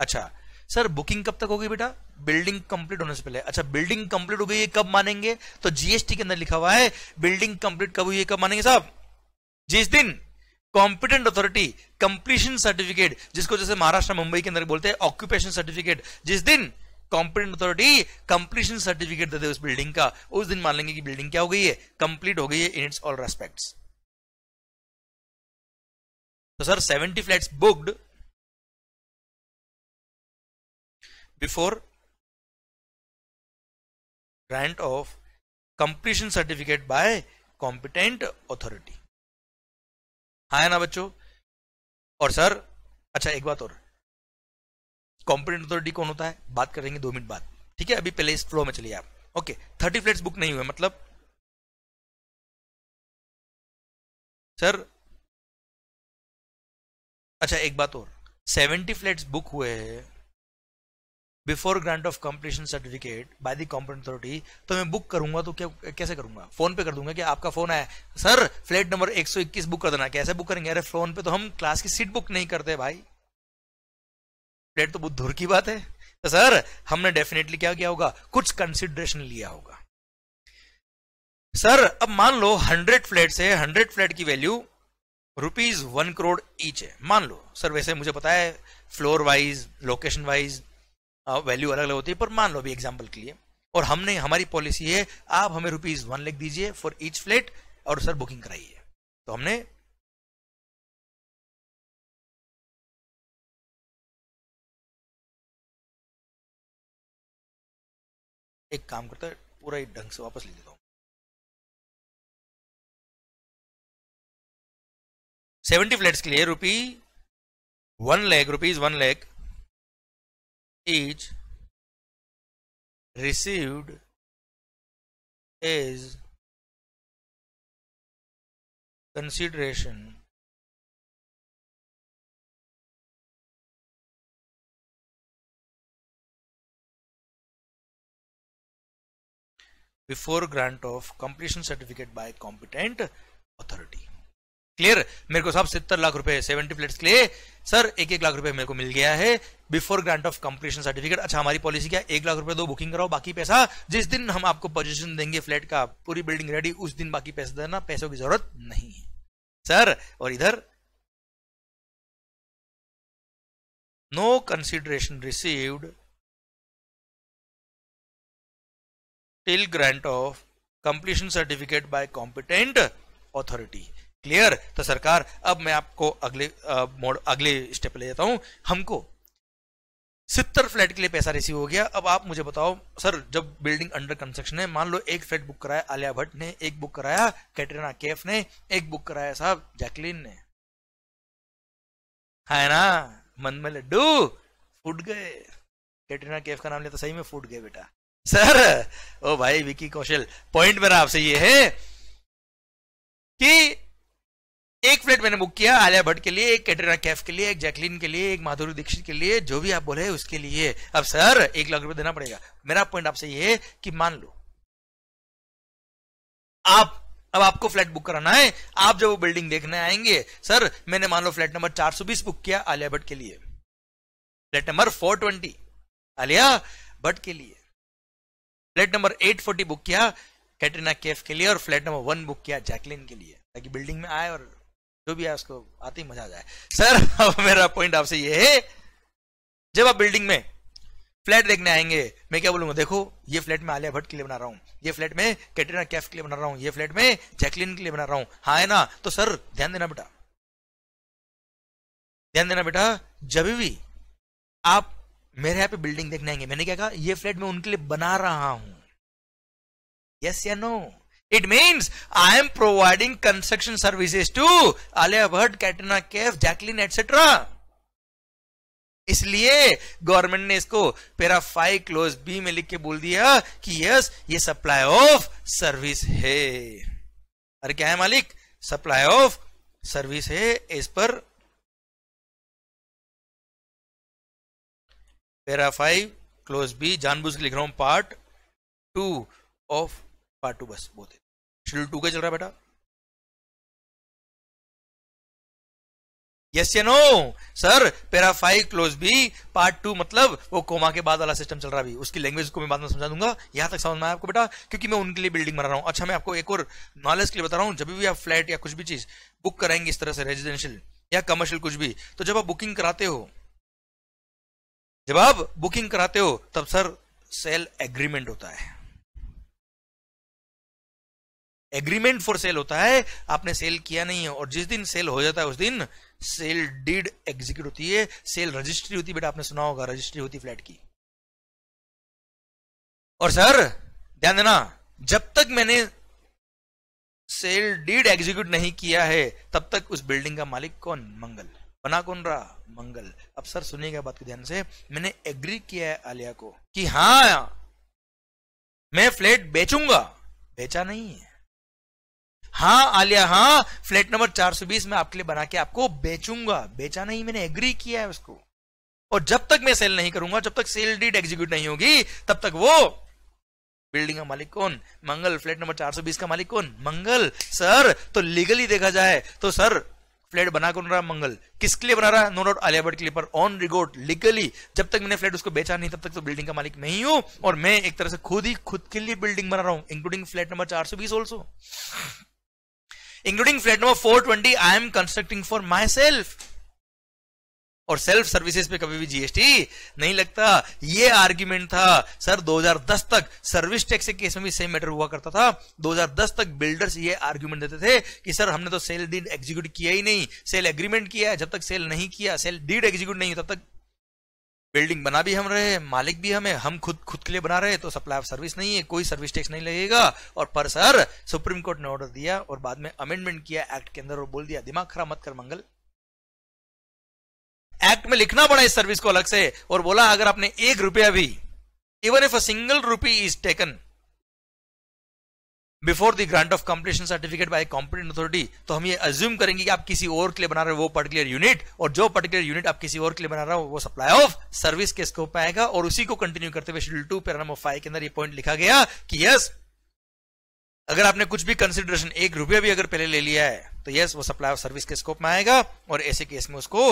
अच्छा सर बुकिंग कब तक होगी बेटा बिल्डिंग कंप्लीट होने से पहले अच्छा बिल्डिंग कंप्लीट हो गई है कब मानेंगे तो जीएसटी के अंदर लिखा हुआ है बिल्डिंग कंप्लीट कब हुई है कब मानेंगे साहब जिस दिन कॉम्पिटेंट अथॉरिटी कंप्लीशन सर्टिफिकेट जिसको जैसे महाराष्ट्र मुंबई के अंदर बोलते हैं ऑक्यूपेशन सर्टिफिकेट जिस दिन कॉम्पिटेंट अथॉरिटी कंप्लीशन सर्टिफिकेट देते उस बिल्डिंग का उस दिन मान लेंगे कि बिल्डिंग क्या हो गई है कंप्लीट हो गई है इन इट्स ऑल रेस्पेक्ट तो sir seventy flat booked before grant of completion certificate by competent authority हाँ है ना बच्चों और सर अच्छा एक बात और कॉम्पिटेंट अथॉरिटी कौन होता है बात करेंगे दो मिनट बाद ठीक है अभी पहले इस फ्लो में चलिए आप ओके थर्टी फ्लैट्स बुक नहीं हुए मतलब सर अच्छा एक बात और सेवेंटी फ्लैट्स बुक हुए हैं before grant of completion certificate by the competent authority तो मैं बुक करूंगा तो क्या कैसे करूंगा फोन पे कर दूंगा कि आपका फोन आया सर फ्लैट नंबर 121 बुक कर देना कैसे बुक करेंगे अरे फोन पे तो हम क्लास की सीट बुक नहीं करते भाई फ्लैट तो बहुत धुर की बात है तो सर हमने डेफिनेटली क्या किया होगा कुछ कंसिडरेशन लिया होगा सर अब मान लो हंड्रेड फ्लैट से हंड्रेड फ्लैट की value rupees one crore each है मान लो सर वैसे मुझे पता है floor wise location wise value अलग अलग होती है पर मान लो अभी एग्जाम्पल के लिए और हमने हमारी पॉलिसी है आप हमें रुपीज वन लेख दीजिए फॉर ईच फ्लेट और सर बुकिंग कराइए तो हमने एक काम करता है पूरा ही ढंग से वापस ले लेता हूं सेवेंटी फ्लैट्स के लिए rupee one lakh rupees one lakh is received as consideration before grant of completion certificate by competent authority. Clear मेरे को साहब सत्तर लाख रुपए सेवेंटी प्लेट्स के लिए सर एक एक लाख रुपए मेरे को मिल गया है before grant of completion certificate अच्छा हमारी पॉलिसी क्या एक लाख रुपए दो बुकिंग कराओ बाकी पैसा जिस दिन हम आपको पोजिशन देंगे फ्लैट का पूरी बिल्डिंग रेडी उस दिन बाकी पैसा देना पैसों की जरूरत नहीं है सर और इधर no consideration received till grant of completion certificate by competent authority clear तो सरकार अब मैं आपको अगले मोड अगले स्टेप ले जाता हूं हमको सितर फ्लैट के लिए पैसा रिसीव हो गया अब आप मुझे बताओ सर जब बिल्डिंग अंडर कंस्ट्रक्शन है मान लो एक फ्लैट बुक कराया आलिया भट्ट ने एक बुक कराया कैटरीना केफ ने एक बुक कराया साहब जैकलीन ने है ना मन में लड्डू फूट गए कैटरीना कैफ का नाम लेता तो सही में फूट गए बेटा सर ओ भाई विकी कौशल पॉइंट मेरा आपसे ये है कि एक फ्लैट मैंने बुक किया आलिया भट्ट के लिए एक कैटरीना कैफ के लिए एक जैकलिन के लिए एक माधुरी दीक्षित के लिए जो भी आप बोले उसके लिए अब सर एक लाख रुपए देना पड़ेगा मेरा पॉइंट आपसे ये है कि मान लो आप अब आपको फ्लैट बुक कराना है आप जब वो बिल्डिंग देखने आएंगे सर मैंने मान लो फ्लैट नंबर चार बुक किया आलिया भट्ट के लिए flat number four Alia Bhatt के लिए फ्लैट नंबर एट बुक किया कैटरीना कैफ के लिए और फ्लैट नंबर वन बुक किया जैकलिन के लिए ताकि बिल्डिंग में आए और जो भी है उसको आते ही मजा आ जाए सर अब मेरा पॉइंट आपसे ये है जब आप बिल्डिंग में फ्लैट देखने आएंगे मैं क्या बोलूंगा देखो ये फ्लैट में आलिया भट्ट के लिए बना रहा हूँ ये फ्लैट में कैटरीना कैफ के लिए बना रहा हूँ ये फ्लैट में जैकलिन के लिए बना रहा हूँ हाँ है ना तो सर ध्यान देना बेटा ध्यान देना बेटा जब भी आप मेरे यहां पे बिल्डिंग देखने आएंगे मैंने क्या कहा ये फ्लैट में उनके लिए बना रहा हूं यस या no It means I am providing construction services to Alia Bhatt, Katrina Kaif, Jacqueline etc. इसलिए गवर्नमेंट ने इसको पेरा फाइव क्लोज बी में लिख के बोल दिया कि यस ये सप्लाई ऑफ सर्विस है अरे क्या है मालिक सप्लाई ऑफ सर्विस है इस पर पेरा फाइव क्लोज बी जानबूझ के लिख रहा हूं part two of part two बस बोलते शेड्यूल टू का चल रहा बेटा यस या no sir para five clause भी पार्ट टू मतलब वो कोमा के बाद वाला सिस्टम चल रहा भी उसकी लैंग्वेज को मैं बाद में समझा दूंगा यहां तक समझ में आया आपको बेटा क्योंकि मैं उनके लिए बिल्डिंग बना रहा हूं अच्छा मैं आपको एक और नॉलेज के लिए बता रहा हूं जब भी आप फ्लैट या कुछ भी चीज बुक कराएंगे इस तरह से रेजिडेंशियल या कमर्शियल कुछ भी तो जब आप बुकिंग कराते हो जब आप बुकिंग कराते हो तब सर सेल एग्रीमेंट होता है एग्रीमेंट फॉर सेल होता है आपने सेल किया नहीं है और जिस दिन सेल हो जाता है उस दिन सेल डीड एग्जीक्यूट होती है सेल रजिस्ट्री होती है बेटा आपने सुना होगा रजिस्ट्री होती फ्लैट की और सर ध्यान देना जब तक मैंने सेल डीड एग्जीक्यूट नहीं किया है तब तक उस बिल्डिंग का मालिक कौन मंगल बना कौन रहा मंगल अब सर सुनिएगा बात को ध्यान से मैंने एग्री किया है आलिया को कि हाँ मैं फ्लैट बेचूंगा बेचा नहीं है हाँ आलिया हाँ फ्लैट नंबर 420 मैं आपके लिए बना के आपको बेचूंगा बेचा नहीं मैंने एग्री किया है उसको और जब तक मैं सेल नहीं करूंगा जब तक सेल डीड एग्जीक्यूट नहीं होगी तब तक वो बिल्डिंग का मालिक कौन मंगल फ्लैट नंबर 420 का मालिक कौन मंगल सर तो लीगली देखा जाए तो सर फ्लैट बना कौन रहा मंगल किसके लिए बना रहा है नो डाउट आलिया भट्ट के लिए पर ऑन रिकॉर्ड लीगली जब तक मैंने फ्लैट उसको बेचा नहीं तब तक तो बिल्डिंग का मालिक मैं ही हूं और मैं एक तरह से खुद ही खुद के लिए बिल्डिंग बना रहा हूं including flat number 420 also number four twenty I am constructing for myself और सेल्फ सर्विसेज पे कभी भी जीएसटी नहीं लगता ये आर्ग्यूमेंट था सर 2010 तक सर्विस टैक्स के केस में भी सेम मैटर हुआ करता था 2010 तक बिल्डर्स ये आर्ग्यूमेंट देते थे कि सर हमने तो सेल डीड एग्जीक्यूट किया ही नहीं सेल एग्रीमेंट किया है जब तक सेल नहीं किया सेल डीड एग्जीक्यूट नहीं तब तक बिल्डिंग बना भी हम रहे मालिक भी हमें हम खुद खुद के लिए बना रहे तो सप्लाई ऑफ सर्विस नहीं है कोई सर्विस टैक्स नहीं लगेगा और पर सर सुप्रीम कोर्ट ने ऑर्डर दिया और बाद में अमेंडमेंट किया एक्ट के अंदर और बोल दिया दिमाग खराब मत कर मंगल एक्ट में लिखना पड़ा इस सर्विस को अलग से और बोला अगर आपने एक रुपया भी even if a single rupee is taken before the grant of completion certificate by competent authority तो हम ये अज्यूम करेंगे कि आप किसी और के लिए बना रहे हो वो पर्टिकुलर यूनिट और जो पर्टिकुलर यूनिट आप किसी और के लिए बना रहे हो वो सप्लाई ऑफ सर्विस के स्कोप में आएगा और उसी को कंटिन्यू करते हुए schedule two para number five के अंदर ये पॉइंट लिखा गया कि यस अगर आपने कुछ भी कंसिडरेशन एक रुपया भी अगर पहले ले लिया है तो यस वो सप्लाई ऑफ सर्विस के स्कोप में आएगा और ऐसे केस में उसको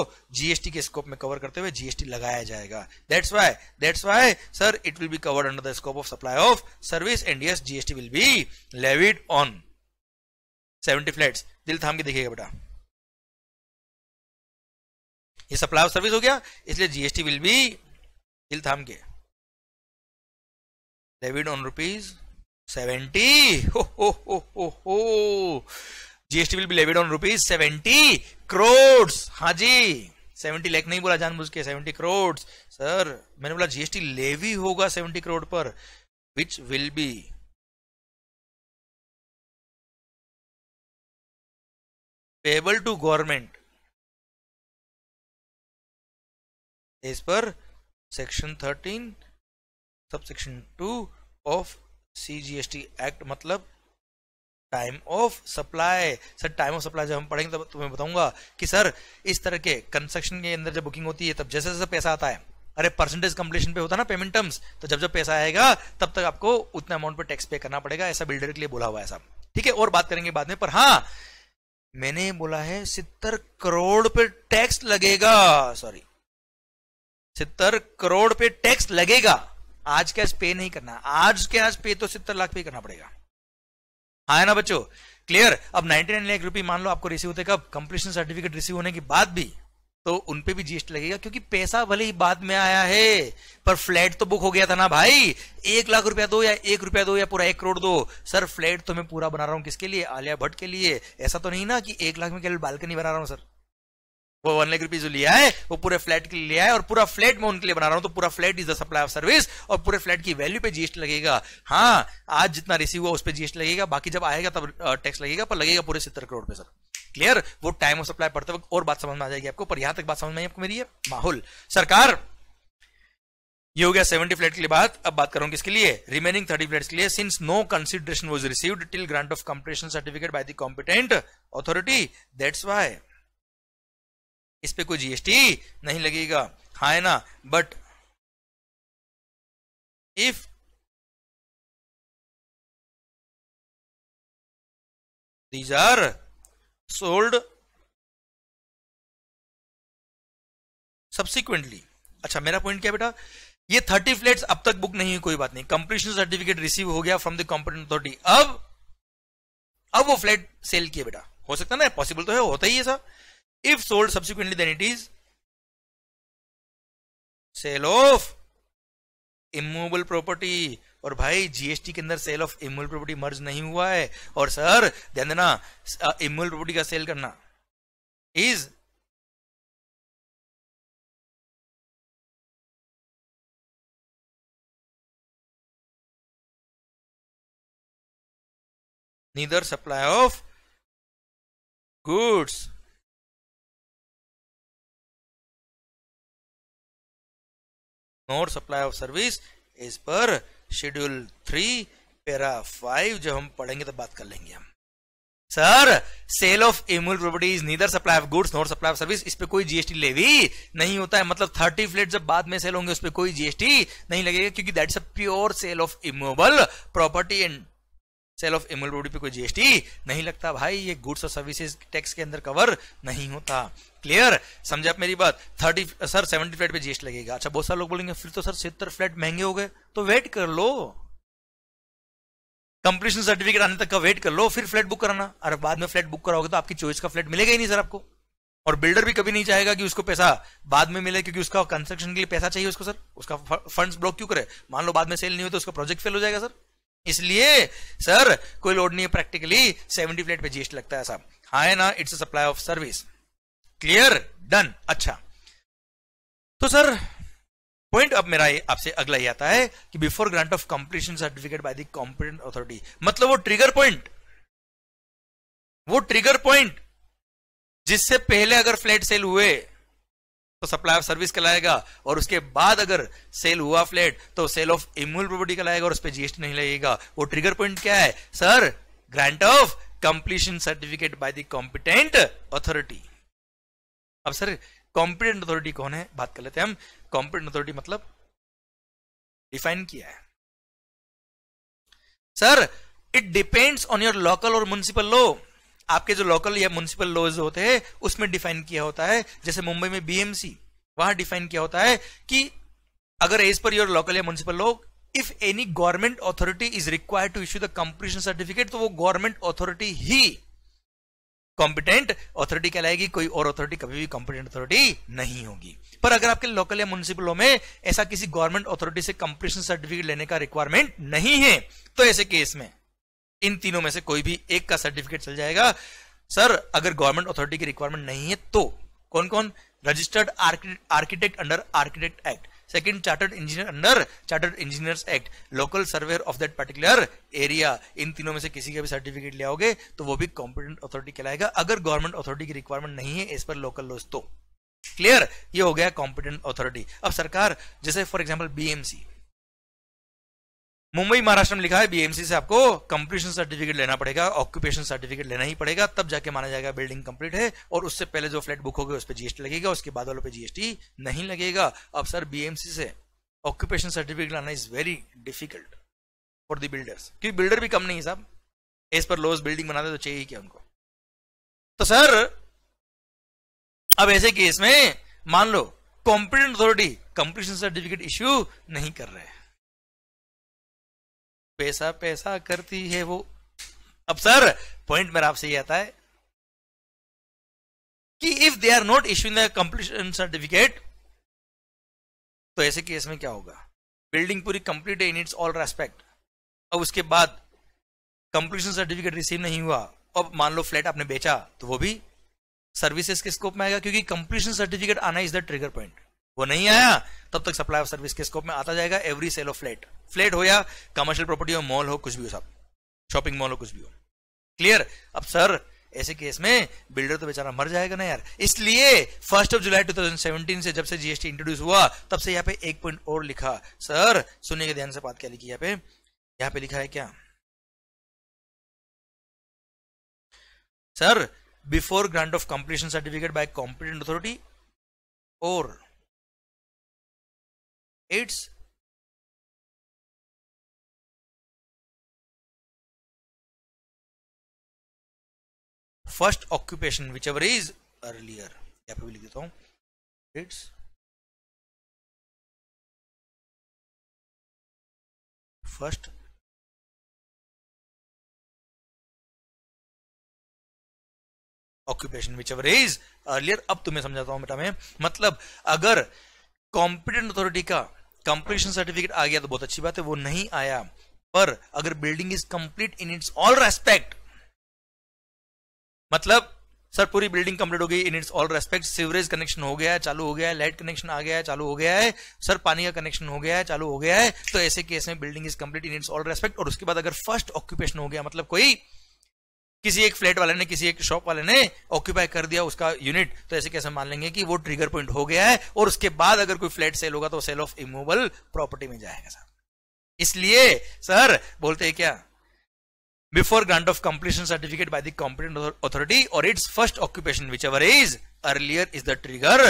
जीएसटी के स्कोप में कवर करते हुए जीएसटी लगाया जाएगा that's why that's why sir it will be covered under the scope of supply of service and yes GST will be levied on seventy flat दिल थाम के देखिएगा बेटा ये सप्लाई ऑफ सर्विस हो गया इसलिए जीएसटी विल बी दिल थाम के लेविड ऑन रुपीज सेवेंटी हो हो हो GST will be levied on rupees seventy crores हाँ जी सेवेंटी लैख नहीं बोला जानबूझ के सेवेंटी क्रोड्स सर मैंने बोला जीएसटी लेवी होगा सेवेंटी करोड़ पर which will be payable to government as per section thirteen subsection two of CGST act मतलब time of supply sir time of supply जब हम पढ़ेंगे तब तुम्हें बताऊंगा कि सर इस तरह के कंस्ट्रक्शन के अंदर जब बुकिंग होती है तब जैसे जैसे पैसा आता है अरे परसेंटेज कंप्लीशन पे होता है ना पेमेंट टर्म्स तो जब जब पैसा आएगा तब तक आपको उतना अमाउंट पे टैक्स पे करना पड़ेगा ऐसा बिल्डर के लिए बोला हुआ है साहब ठीक है और बात करेंगे बाद में पर हाँ मैंने बोला है सितर करोड़ पे टैक्स लगेगा सॉरी सितर करोड़ पे टैक्स लगेगा आज कैश पे नहीं करना आज के आज पे तो सत्तर लाख पे करना पड़ेगा हाँ है ना बच्चों क्लियर अब 99 लाख रुपए मान लो आपको रिसीव होते कब कंप्लीशन सर्टिफिकेट रिसीव होने के बाद भी तो उनपे भी जीएसटी लगेगा क्योंकि पैसा भले ही बाद में आया है पर फ्लैट तो बुक हो गया था ना भाई एक लाख रुपया दो या एक रुपया दो या पूरा एक करोड़ दो सर फ्लैट तो मैं पूरा बना रहा हूं किसके लिए आलिया भट्ट के लिए ऐसा तो नहीं ना कि एक लाख में केवल बालकनी बना रहा हूं सर वो वन लाख रुपीज लिया है वो पूरे फ्लैट के लिए लिया है और पूरा फ्लैट मैं उनके लिए बना रहा हूं तो पूरा flat is the supply of service और पूरे फ्लैट की वैल्यू पे जीएसटी लगेगा हाँ आज जितना रिसीव हुआ उस पर जीएसटी लगेगा बाकी जब आएगा तब टैक्स लगेगा पर लगेगा पूरे सत्तर करोड़ पे सर क्लियर वो टाइम ऑफ सप्लाई पड़ता वक्त और बात समझ में आ जाएगी आपको पर यहां तक बात समझ में आई आपको मेरी है माहौल सरकार ये हो गया सेवेंटी फ्लैट के लिए बात अब बात करूं किसके लिए रिमेनिंग थर्टी फ्लैट के लिए since no consideration was received till grant of competition certificate by the competent authority that's why इस पे कोई जीएसटी नहीं लगेगा हा है ना but if these are sold subsequently अच्छा मेरा पॉइंट क्या बेटा ये थर्टी फ्लैट अब तक बुक नहीं हुई कोई बात नहीं कंप्लीशन सर्टिफिकेट रिसीव हो गया फ्रॉम द कॉम्पिटेंट अथॉरिटी अब अब वो फ्लैट सेल किए बेटा हो सकता ना पॉसिबल तो है होता ही है sir If sold subsequently, then it is sale of immovable property और भाई जीएसटी के अंदर sale of immovable property merge नहीं हुआ है और सर ध्यान देना इमुअल प्रॉपर्टी का सेल करना is neither supply of goods not supply of service इस पर शेड्यूल थ्री पेरा फाइव जब हम पढ़ेंगे तो बात कर लेंगे हम sir sale of immovable properties neither supply of goods not supply of service इस पे कोई जीएसटी लेवी नहीं होता है मतलब थर्टी फ्लेट जब बाद में सेल होंगे उस पर कोई जीएसटी नहीं लगेगा क्योंकि that's a pure sale of immovable property and sale of immovable property पे कोई जीएसटी नहीं लगता भाई ये गुड्स और सर्विसेज टैक्स के अंदर कवर नहीं होता क्लियर समझे आप मेरी बात थर्टी सर सेवेंटी फ्लैट पे जीएस लगेगा अच्छा बहुत सारे लोग बोलेंगे फिर तो सर सत्तर फ्लैट महंगे हो गए तो वेट कर लो कंप्लीशन सर्टिफिकेट आने तक का वेट कर लो फिर फ्लैट बुक कराना अरे बाद में फ्लैट बुक कराओगे तो आपकी चॉइस का फ्लैट मिलेगा ही नहीं सर आपको और बिल्डर भी कभी नहीं चाहेगा कि उसको पैसा बाद में मिले क्योंकि उसका कंस्ट्रक्शन के लिए पैसा चाहिए उसको सर उसका फंड्स ब्लॉक क्यों करे मान लो बाद में सेल नहीं हो तो उसका प्रोजेक्ट फेल हो जाएगा सर इसलिए सर कोई लोड नहीं है प्रैक्टिकली सेवेंटी फ्लैट पे जीएसटी लगता है साहब हाँ ना it's a supply of service clear done अच्छा तो सर पॉइंट अब मेरा आपसे अगला ही आता है कि before grant of completion certificate by the competent authority मतलब वो ट्रिगर पॉइंट वो ट्रिगर पॉइंट जिससे पहले अगर फ्लैट सेल हुए तो सप्लाई ऑफ सर्विस कहलाएगा और उसके बाद अगर सेल हुआ फ्लैट तो सेल ऑफ इमूल प्रॉपर्टी कहलाएगा और उस पर जीएसटी नहीं लगेगा वो ट्रिगर पॉइंट क्या है sir grant of completion certificate by the competent authority अब सर कॉम्पिटेंट अथॉरिटी कौन है बात कर लेते हैं हम कॉम्पिटेंट अथॉरिटी मतलब डिफाइन किया है sir it depends on your local और म्यूनिसिपल लॉ आपके जो लोकल या म्यूनिसिपल लॉज होते हैं उसमें डिफाइन किया होता है जैसे मुंबई में बीएमसी वहां डिफाइन किया होता है कि अगर एज पर योर लोकल या municipal law if any government authority is required to issue the completion certificate तो वो गवर्नमेंट अथॉरिटी ही कॉम्पिटेंट अथॉरिटी कहलाएगी कोई और अथॉरिटी कभी भी कॉम्पिटेंट अथॉरिटी नहीं होगी पर अगर आपके लोकल या म्यूनिसिपल में ऐसा किसी गवर्नमेंट अथॉरिटी से कंप्लीशन सर्टिफिकेट लेने का रिक्वायरमेंट नहीं है तो ऐसे केस में इन तीनों में से कोई भी एक का सर्टिफिकेट चल जाएगा सर अगर गवर्नमेंट अथॉरिटी की रिक्वायरमेंट नहीं है तो कौन कौन registered architect under architect act second chartered engineer under chartered engineers act local survey of that particular area इन तीनों में से किसी का भी सर्टिफिकेट ले आओगे तो वो भी कॉम्पिटेंट अथॉरिटी कहलाएगा अगर गवर्नमेंट अथॉरिटी की रिक्वायरमेंट नहीं है इस पर लोकल लॉज तो क्लियर ये हो गया कॉम्पिटेंट अथॉरिटी अब सरकार जैसे for example BMC Mumbai Maharashtra में लिखा है बीएमसी से आपको कंप्लीशन सर्टिफिकेट लेना पड़ेगा ऑक्यूपेशन सर्टिफिकेट लेना ही पड़ेगा तब जाके माना जाएगा बिल्डिंग कंप्लीट है और उससे पहले जो फ्लैट बुक हो गया उस पर जीएसटी लगेगा उसके बाद वालों पर जीएसटी नहीं लगेगा अब सर बीएमसी से ऑक्यूपेशन सर्टिफिकेट लाना is very difficult for the builders क्योंकि बिल्डर भी कम नहीं है साहब एज पर लोज बिल्डिंग बनाते तो चाहिए क्या उनको तो सर अब ऐसे केस में मान लो competent authority completion certificate issue नहीं कर रहे पैसा पैसा करती है वो अब सर पॉइंट मेरा आपसे ये आता है कि if they are not issuing the completion certificate तो ऐसे केस में क्या होगा बिल्डिंग पूरी कंप्लीट है इन इट्स ऑल रेस्पेक्ट अब उसके बाद कंप्लीशन सर्टिफिकेट रिसीव नहीं हुआ अब मान लो फ्लैट आपने बेचा तो वो भी सर्विसेज के स्कोप में आएगा क्योंकि कंप्लीशन सर्टिफिकेट आना इज द ट्रिगर पॉइंट वो नहीं आया तब तक सप्लाई ऑफ सर्विस के स्कोप में आता जाएगा every sale of flat flat हो या कमर्शियल प्रॉपर्टी हो मॉल हो कुछ भी हो सब शॉपिंग मॉल हो कुछ भी हो क्लियर अब सर ऐसे केस में बिल्डर तो बेचारा मर जाएगा ना यार इसलिए फर्स्ट ऑफ जुलाई 2017 से जब से जीएसटी इंट्रोड्यूस हुआ तब से यहाँ पे एक पॉइंट और लिखा सर सुनिए ध्यान से बात क्या लिखी यहाँ पे यहाँ पे लिखा है क्या sir before grant of completion certificate by competent authority or its first occupation whichever is earlier यहाँ पे भी लिख it's first occupation whichever is earlier अब तुम्हें समझाता हूं बेटा मैं मतलब अगर कॉम्पिटेंट अथॉरिटी का कंप्लीशन सर्टिफिकेट आ गया तो बहुत अच्छी बात है वो नहीं आया पर अगर building is complete in its all respect मतलब सर पूरी बिल्डिंग कंप्लीट हो गई in its all respect sewerage connection हो गया है चालू हो गया है लाइट कनेक्शन आ गया है चालू हो गया है सर पानी का कनेक्शन हो गया है चालू हो गया है तो ऐसे केस में building is complete in its all respect और उसके बाद अगर फर्स्ट ऑक्यूपेशन हो गया मतलब कोई किसी एक फ्लैट वाले ने किसी एक शॉप वाले ने ऑक्यूपाई कर दिया उसका यूनिट तो ऐसे कैसे मान लेंगे कि वो ट्रिगर पॉइंट हो गया है और उसके बाद अगर कोई फ्लैट सेल होगा तो सेल ऑफ इमूवेबल प्रॉपर्टी में जाएगा सर इसलिए सर बोलते हैं क्या before grant of completion certificate by the authority or it's first occupation whichever is earlier is the trigger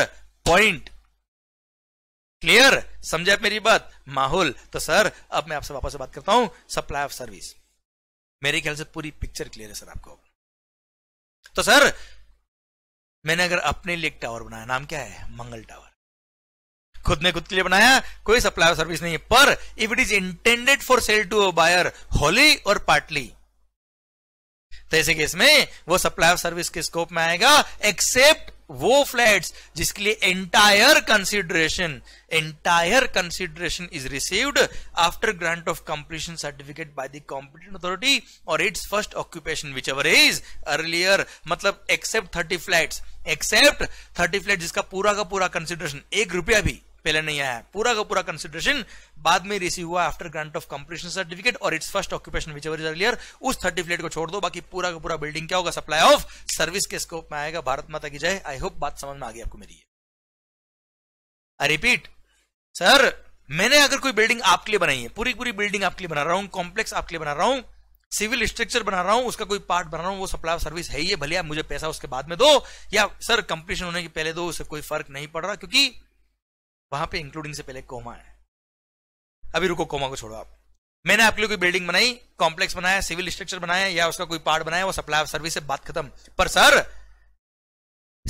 point clear समझा मेरी बात माहौल तो सर अब मैं आपसे वापस बात करता हूं सप्लाई ऑफ सर्विस मेरे ख्याल से पूरी पिक्चर क्लियर है सर आपको तो सर मैंने अगर अपने लिए एक टावर बनाया नाम क्या है मंगल टावर खुद ने खुद के लिए बनाया कोई सप्लाई सर्विस नहीं है पर if it is intended for sale to a buyer wholly और पार्टली तो ऐसे केस में वो सप्लाई ऑफ सर्विस के स्कोप में आएगा एक्सेप्ट वो फ्लैट्स जिसके लिए entire consideration entire consideration is received after grant of completion certificate by the competent authority or it's first occupation whichever is earlier मतलब except thirty flats except thirty flat जिसका पूरा का पूरा consideration एक रुपया भी पहले नहीं आया पूरा का पूरा कंसिडरेशन बाद में रिसीव हुआ after grant of completion certificate और it's first occupation whichever earlier उस थर्टी फ्लेट को छोड़ दो बाकी पूरा का पूरा बिल्डिंग क्या होगा सप्लाई ऑफ सर्विस के स्कोप में आएगा भारत माता की जय आई होप बात समझ में आ गई आपको मेरी आई रिपीट सर मैंने अगर कोई बिल्डिंग आपके लिए बनाई है पूरी पूरी बिल्डिंग आपके लिए बना रहा हूं कॉम्प्लेक्स आपके लिए बना रहा हूं सिविल स्ट्रक्चर बना रहा हूं उसका कोई पार्ट बना रहा हूं वो सप्लाई ऑफ सर्विस है ही है भले आप मुझे पैसा उसके बाद में दो या सर कंप्लीशन होने के पहले दो उससे कोई फर्क नहीं पड़ रहा क्योंकि वहां पे इंक्लूडिंग से पहले कोमा है अभी रुको कोमा को छोड़ो आप मैंने आपके लिए कोई बिल्डिंग बनाई कॉम्प्लेक्स बनाया सिविल स्ट्रक्चर बनाया या उसका कोई पार्ट बनाया वो सप्लाई ऑफ सर्विस से बात खत्म पर सर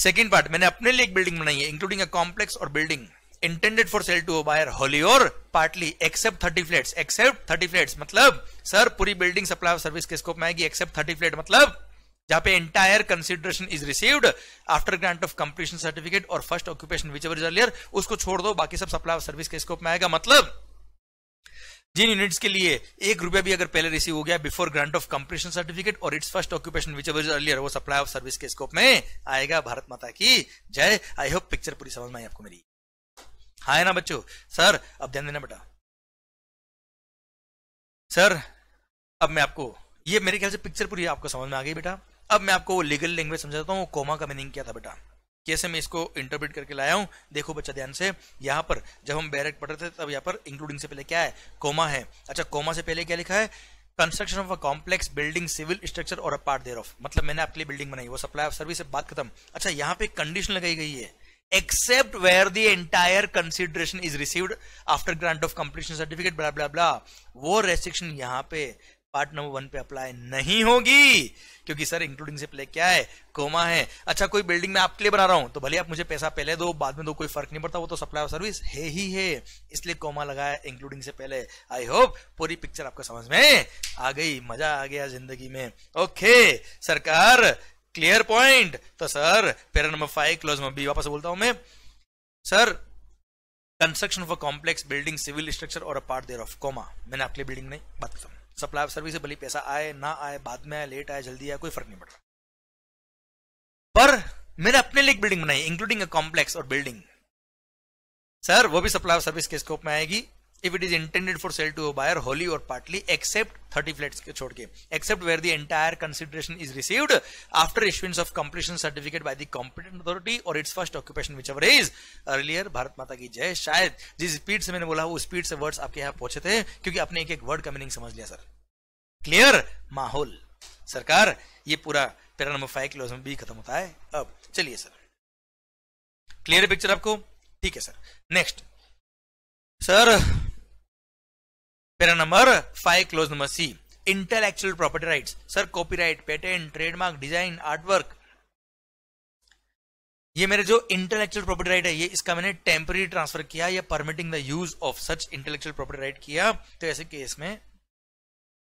सेकेंड पार्ट मैंने अपने लिए एक बिल्डिंग बनाई है including a complex or building intended for sale to buyer wholly और partly except thirty flats except thirty flats मतलब सर पूरी बिल्डिंग सप्लाई ऑफ सर्विस के स्कोप में आएगी एक्सेप्ट थर्टी फ्लैट मतलब जहां पे entire consideration is received after grant of completion certificate or first occupation whichever is earlier उसको छोड़ दो बाकी सब सप्लाई सर्विस के स्कोप में आएगा मतलब जिन यूनिट्स के लिए एक रुपया भी अगर पहले रिसीव हो गया before grant of completion certificate और it's first occupation whichever is earlier वो सप्लाई ऑफ सर्विस के स्कोप में आएगा भारत माता की जय आई होप पिक्चर पूरी समझ में आई आपको मेरी हाँ है ना बच्चों सर अब ध्यान देना बेटा सर अब मैं आपको ये मेरे ख्याल से पिक्चर पूरी आपको समझ में आ गई बेटा अब मैं आपको वो लीगल लैंग्वेज समझाता हूँ कोमा का मीनिंग क्या था बेटा कैसे मैं इसको इंटरप्रेट करके लाया हूँ देखो बच्चा ध्यान से यहाँ पर जब हम बैरक पढ़ रहे थे तब यहाँ पर इंक्लूडिंग से पहले क्या है कोमा है अच्छा कोमा से पहले क्या लिखा है construction of a complex building civil structure और अ पार्ट देर ऑफ मतलब मैंने आपके लिए बिल्डिंग बनाई वो सप्लाई ऑफ सर्विस बात खत्म अच्छा यहाँ पे कंडीशन लगाई गई है except where the entire consideration is received after grant of completion certificate blah blah blah वो रेस्ट्रिक्शन यहाँ पे पार्ट नंबर वन पे अप्लाई नहीं होगी क्योंकि सर इंक्लूडिंग से प्ले क्या है कोमा है अच्छा कोई बिल्डिंग मैं आपके लिए बना रहा हूं तो भले आप मुझे पैसा पहले दो बाद में दो कोई फर्क नहीं पड़ता वो तो सप्लाई ऑफ सर्विस है ही है इसलिए कोमा लगाया इंक्लूडिंग से पहले आई होप पूरी पिक्चर आपको समझ में आ गई मजा आ गया जिंदगी में ओके सरकार क्लियर पॉइंट तो sir para number five clause में बी वापस बोलता हूं मैं sir construction of a complex building civil structure और a part thereof comma मैंने आपके लिए बिल्डिंग नहीं बात खत्म सप्लाई ऑफ सर्विस से भले पैसा आए ना आए बाद में आए लेट आए जल्दी आए कोई फर्क नहीं पड़ रहा पर मैंने अपने लिए बिल्डिंग बनाई including a complex or building sir वो भी सप्लाई ऑफ सर्विस के स्कोप में आएगी if it is intended for sale to a buyer wholly or partly except 30 flats ke chhod ke except where the entire consideration is received after issuance of completion certificate by the competent authority or its first occupation whichever is earlier bharat mata ki jai shayad jis speed se maine bola wo speed se words aapke yahan pahunche the kyunki apne ek ek word ka meaning samajh liya sir clear mahol सरकार ये पूरा para number five clause B खत्म होता है अब चलिए sir clear picture आपको ठीक है sir next sir para number five clause number C intellectual property rights sir copyright patent trademark design artwork ये मेरे जो इंटेलेक्चुअल प्रॉपर्टी राइट है ये इसका मैंने टेम्पररी ट्रांसफर किया या permitting the use of such intellectual property right किया तो ऐसे केस में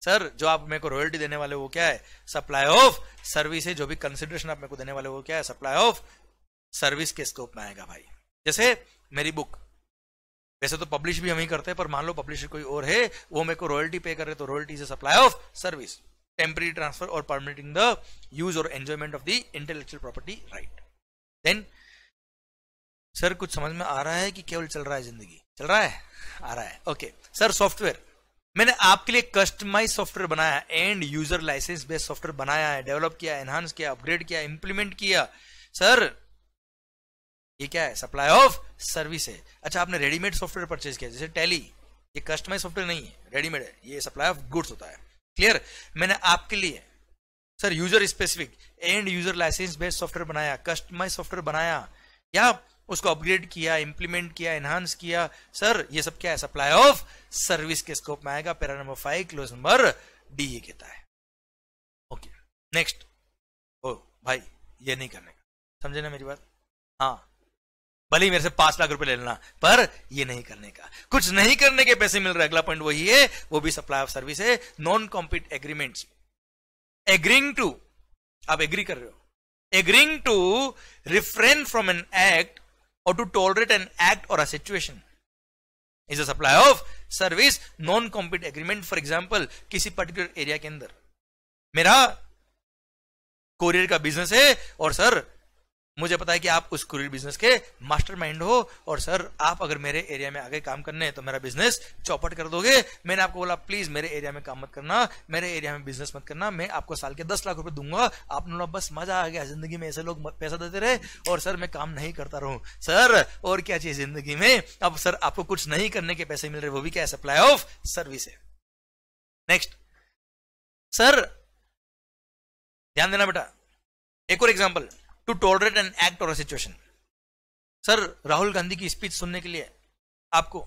सर जो आप मेरे को रॉयल्टी देने वाले वो क्या है सप्लाई ऑफ सर्विस है जो भी कंसिडरेशन आप मेरे को देने वाले वो क्या है सप्लाई ऑफ सर्विस के स्कोप में आएगा भाई जैसे मेरी बुक वैसे तो पब्लिश भी हम ही करते हैं पर मान लो पब्लिशर कोई और है वो मेरे को रॉयल्टी पे कर रहे तो रॉयल्टी से supply of service temporary transfer or permitting the use or enjoyment of the intellectual property right then sir कुछ समझ में आ रहा है कि केवल चल रहा है जिंदगी चल रहा है आ रहा है ओके सर सॉफ्टवेयर मैंने आपके लिए कस्टमाइज सॉफ्टवेयर बनाया end user licence based software बनाया है डेवलप किया एनहांस किया अपग्रेड किया इंप्लीमेंट किया सर ये क्या है सप्लाई ऑफ सर्विस है अच्छा आपने रेडीमेड सॉफ्टवेयर परचेज किया जैसे टैली ये कस्टमाइज सॉफ्टवेयर नहीं है रेडीमेड है ये सप्लाई ऑफ गुड्स होता है क्लियर मैंने आपके लिए sir user specific end user licence based software बनाया कस्टमाइज सॉफ्टवेयर बनाया या उसको अपग्रेड किया इंप्लीमेंट किया एनहांस किया सर ये सब क्या है सप्लाई ऑफ सर्विस के स्कोप में आएगा para number five clause number D ये कहता है ओके नेक्स्ट ओ भाई ये नहीं करने का समझे ना मेरी बात हाँ भले ही मेरे से पांच लाख रुपए ले लेना पर ये नहीं करने का कुछ नहीं करने के पैसे मिल रहे अगला पॉइंट वही है वो भी सप्लाई ऑफ सर्विस है non compete agreement agreeing to आप एग्री कर रहे हो agreeing to refrain from an act or to tolerate an act or a situation is a supply of service non compete agreement for example किसी particular area के अंदर मेरा courier का business है और सर मुझे पता है कि आप उस कुरियर बिजनेस के मास्टरमाइंड हो और सर आप अगर मेरे एरिया में आगे काम करने हैं तो मेरा बिजनेस चौपट कर दोगे मैंने आपको बोला प्लीज मेरे एरिया में काम मत करना मेरे एरिया में बिजनेस मत करना मैं आपको साल के दस लाख रुपए दूंगा आपने बोला बस मजा आ गया जिंदगी में ऐसे लोग पैसा देते रहे और सर मैं काम नहीं करता रहूं सर और क्या चाहिए जिंदगी में अब सर आपको कुछ नहीं करने के पैसे मिल रहे वो भी क्या सप्लाई ऑफ सर्विस है नेक्स्ट सर ध्यान देना बेटा एक और example to tolerate an act or situation sir Rahul Gandhi की स्पीच सुनने के लिए आपको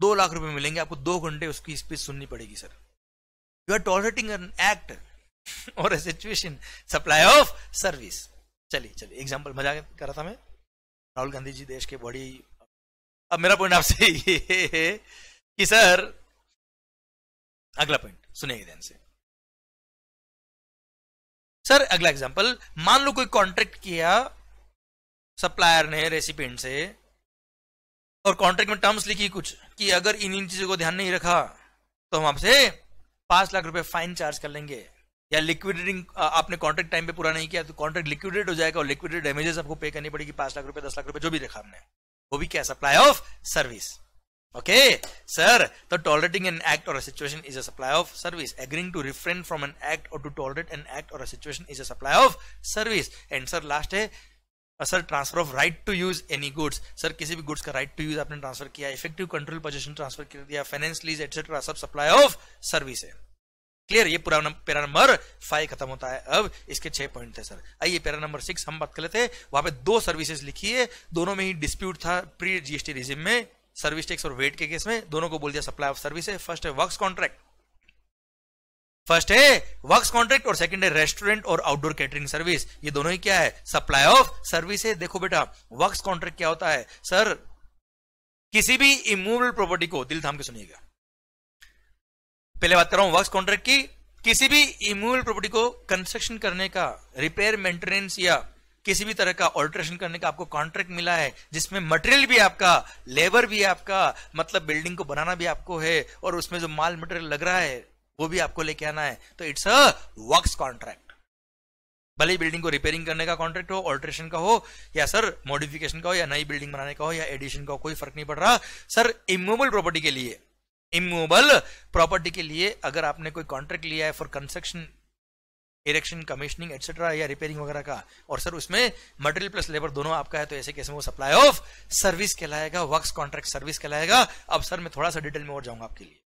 दो लाख रुपए मिलेंगे आपको दो घंटे उसकी स्पीच सुननी पड़ेगी sir you are tolerating an act or a situation supply of service चलिए चलिए एग्जाम्पल मजा कर रहा था मैं राहुल गांधी जी देश के बड़ी अब मेरा पॉइंट आपसे ये है कि सर अगला पॉइंट सुनिए ध्यान से सर अगला एग्जांपल मान लो कोई कॉन्ट्रैक्ट किया सप्लायर ने रेसिपेंट से और कॉन्ट्रैक्ट में टर्म्स लिखी कुछ कि अगर इन इन चीजों को ध्यान नहीं रखा तो हम आपसे पांच लाख रुपए फाइन चार्ज कर लेंगे या लिक्विडेटिंग आपने कॉन्ट्रैक्ट टाइम पे पूरा नहीं किया तो कॉन्ट्रैक्ट लिक्विडेट हो जाएगा और लिक्विडेट डेमेजेस आपको पे करनी पड़ेगी पांच लाख रुपए दस लाख रुपए जो भी रखा हमने वो भी क्या supply of service Okay, sir, the tolerating an act or a situation is a supply of service. Agreeing to refrain from an act or to tolerate an act or a situation is a supply of service. And sir, last a sir transfer of right to use any goods sir किसी भी goods का right to use आपने transfer किया effective control position transfer कर दिया finance lease etcetera सब supply of service है clear ये पूरा पेरा नंबर फाइव खत्म होता है अब इसके छह पॉइंट थे सर आइए पेरा नंबर सिक्स हम बात कर लेते हैं वहां पे दो सर्विसेज लिखी है दोनों में ही डिस्प्यूट था प्री जीएसटी रिजिम में सर्विस टैक्स और वेट के केस में दोनों को बोल दिया सप्लाई ऑफ सर्विस है फर्स्ट है वर्क्स कॉन्ट्रैक्ट फर्स्ट है वर्क्स कॉन्ट्रैक्ट और सेकंड है रेस्टोरेंट और आउटडोर कैटरिंग सर्विस ये दोनों ही क्या है सप्लाई ऑफ सर्विस है देखो बेटा वर्क्स कॉन्ट्रैक्ट क्या होता है सर किसी भी इमूवेबल प्रॉपर्टी को दिल थाम के सुनिएगा पहले बात कर रहा हूं वर्क कॉन्ट्रैक्ट की किसी भी इमूवेबल प्रॉपर्टी को कंस्ट्रक्शन करने का रिपेयर मेंटेनेंस या किसी भी तरह का ऑल्ट्रेशन करने का आपको कॉन्ट्रैक्ट मिला है जिसमें मटेरियल भी आपका लेबर भी आपका मतलब बिल्डिंग को बनाना भी आपको है और उसमें जो माल मटेरियल लग रहा है वो भी आपको लेके आना है तो इट्स अ वर्क्स कॉन्ट्रैक्ट भले ही बिल्डिंग को रिपेयरिंग करने का कॉन्ट्रैक्ट हो ऑल्ट्रेशन का हो या सर मॉडिफिकेशन का हो या नई बिल्डिंग बनाने का हो या एडिशन का हो कोई फर्क नहीं पड़ रहा सर इमोबल प्रॉपर्टी के लिए इमोबल प्रॉपर्टी के लिए अगर आपने कोई कॉन्ट्रैक्ट लिया है for construction erection commissioning etcetera या रिपेयरिंग वगैरह का और सर उसमें मटेरियल प्लस लेबर दोनों आपका है तो ऐसे कैसे वो सप्लाई ऑफ सर्विस कहलाएगा वर्क कॉन्ट्रैक्ट सर्विस कहलाएगा अब सर मैं थोड़ा सा डिटेल में और जाऊंगा आपके लिए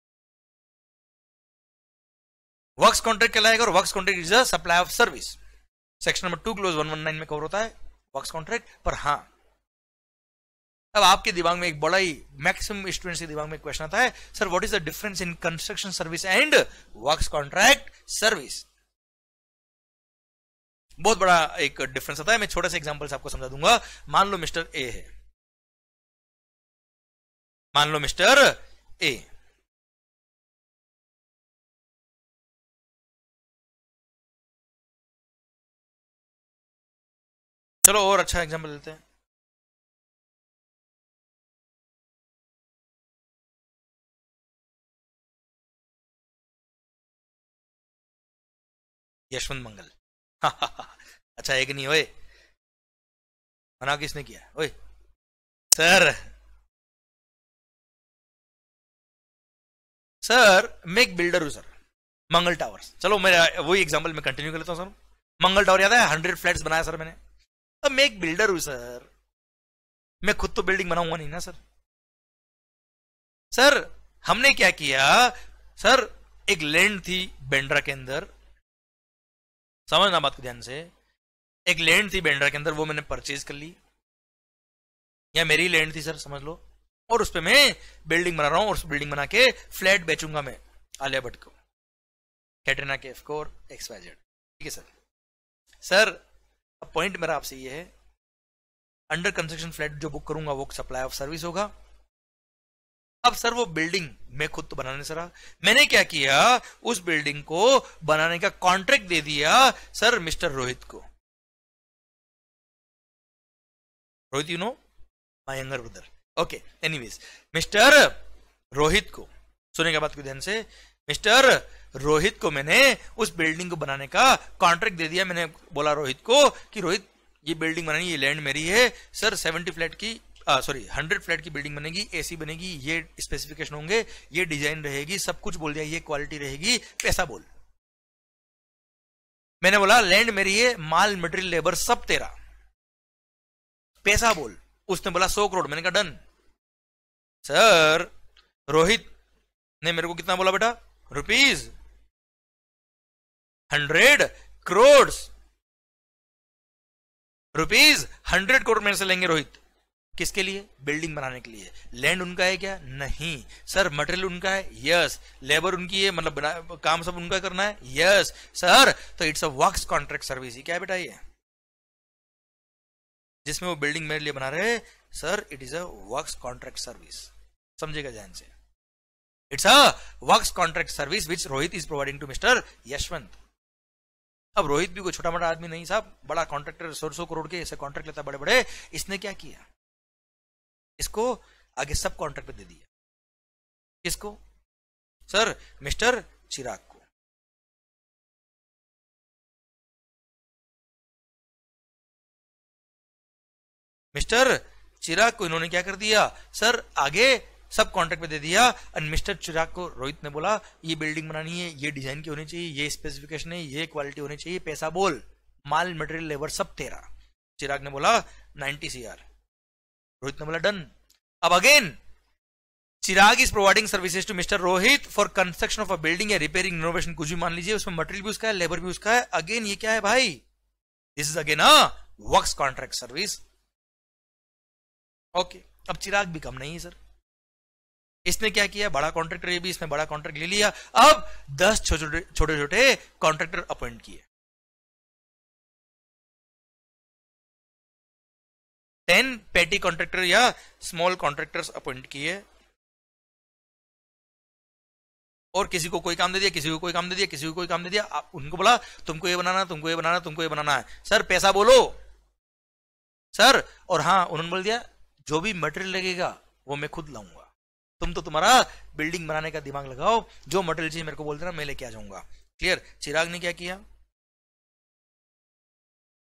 वर्क कॉन्ट्रैक्ट कहलाएगा और work contract is a supply of service section number two clause one one nine में कवर होता है वर्क कॉन्ट्रैक्ट पर हाँ अब आपके दिमाग में एक बड़ा ही मैक्सिमम स्टूडेंट्स के दिमाग में क्वेश्चन आता है sir what is the difference in construction service and works contract service बहुत बड़ा एक डिफरेंस आता है मैं छोटा सा एग्जाम्पल आपको समझा दूंगा मान लो मिस्टर ए है मान लो मिस्टर ए चलो और अच्छा एग्जाम्पल लेते हैं यशवंत मंगल अच्छा एक नहीं ओए मना किसने किया ओए सर सर मेक बिल्डर हूं सर मंगल टावर चलो मैं वही एग्जांपल मैं कंटिन्यू कर लेता हूं सर मंगल टावर याद है हंड्रेड फ्लैट्स बनाया सर मैंने अब मैं एक बिल्डर हूं सर मैं खुद तो बिल्डिंग बनाऊंगा नहीं ना सर सर हमने क्या किया सर एक लैंड थी बेंड्रा के अंदर समझना बात को ध्यान से एक लैंड थी बेंड्रा के अंदर वो मैंने परचेज कर ली या मेरी लैंड थी सर समझ लो और उस पर मैं बिल्डिंग बना रहा हूं और उस बिल्डिंग बना के फ्लैट बेचूंगा मैं आलिया भट्ट को कैटरीना केफ को और एक्सवाइजेड ठीक है सर सर पॉइंट मेरा आपसे ये है अंडर कंस्ट्रक्शन फ्लैट जो बुक करूंगा वो सप्लाई ऑफ सर्विस होगा अब सर वो बिल्डिंग मैं खुद तो बनाने सर मैंने क्या किया उस बिल्डिंग को बनाने का कॉन्ट्रैक्ट दे दिया सर मिस्टर रोहित को Rohit you know my younger brother okay anyways mister Rohit को सुने के बात को ध्यान से मिस्टर रोहित को मैंने उस बिल्डिंग को बनाने का कॉन्ट्रैक्ट दे दिया मैंने बोला रोहित को कि रोहित ये बिल्डिंग बनानी ये लैंड मेरी है सर सेवेंटी फ्लैट की सॉरी हंड्रेड फ्लैट की बिल्डिंग बनेगी एसी बनेगी ये स्पेसिफिकेशन होंगे ये डिजाइन रहेगी सब कुछ बोल दिया ये क्वालिटी रहेगी पैसा बोल मैंने बोला लैंड मेरी है माल मटेरियल लेबर सब तेरा पैसा बोल उसने बोला सौ करोड़ मैंने कहा डन सर रोहित ने मेरे को कितना बोला बेटा rupees hundred crore rupees hundred crore मेरे से लेंगे रोहित किसके लिए बिल्डिंग बनाने के लिए लैंड उनका है क्या नहीं सर मटेरियल उनका है यस लेबर उनकी है मतलब काम सब उनका करना है यस सर तो it's a works contract service क्या बेटा ये जिसमें वो बिल्डिंग मेरे लिए बना रहे हैं sir it is a works contract service समझेगा ध्यान से it's a works contract service which Rohit is providing to mister Yashwant अब रोहित भी कोई छोटा मोटा आदमी नहीं साहब बड़ा कॉन्ट्रैक्टर सौ सौ करोड़ के ऐसे कॉन्ट्रैक्ट लेता बड़े बड़े इसने क्या किया इसको आगे सब कॉन्ट्रैक्ट पे दे दिया किसको सर मिस्टर चिराग को मिस्टर चिराग को इन्होंने क्या कर दिया सर आगे सब कॉन्ट्रैक्ट पे दे दिया एंड मिस्टर चिराग को रोहित ने बोला ये बिल्डिंग बनानी है ये डिजाइन की होनी चाहिए ये स्पेसिफिकेशन है ये क्वालिटी होनी चाहिए पैसा बोल माल मटेरियल लेबर सब तेरा चिराग ने बोला नाइनटी सी आर रोहित ने बोला डन अब again Chirag is providing services to mister Rohit for construction of a building या रिपेयरिंग इनोवेशन कुछ भी मान लीजिए उसमें मटेरियल भी उसका है लेबर भी उसका है अगेन ये क्या है भाई this is again a works contract service okay अब चिराग भी कम नहीं है सर इसने क्या किया बड़ा कॉन्ट्रैक्टर ये भी इसने बड़ा कॉन्ट्रैक्ट ले लिया अब दस छोटे छोटे कॉन्ट्रैक्टर अपॉइंट किए टेन पेटी कॉन्ट्रेक्टर या स्मॉल कॉन्ट्रैक्टर्स अपॉइंट किए और किसी को कोई काम दे दिया किसी को कोई काम दे दिया किसी को कोई काम दे दिया आप उनको बोला तुमको ये बनाना तुमको ये बनाना तुमको ये बनाना है सर पैसा बोलो सर और हाँ उन्होंने बोल दिया जो भी मटेरियल लगेगा वो मैं खुद लाऊंगा तुम तो तुम्हारा बिल्डिंग बनाने का दिमाग लगाओ जो मटेरियल चाहिए मेरे को बोल देना मैं लेके आ जाऊंगा क्लियर चिराग ने क्या किया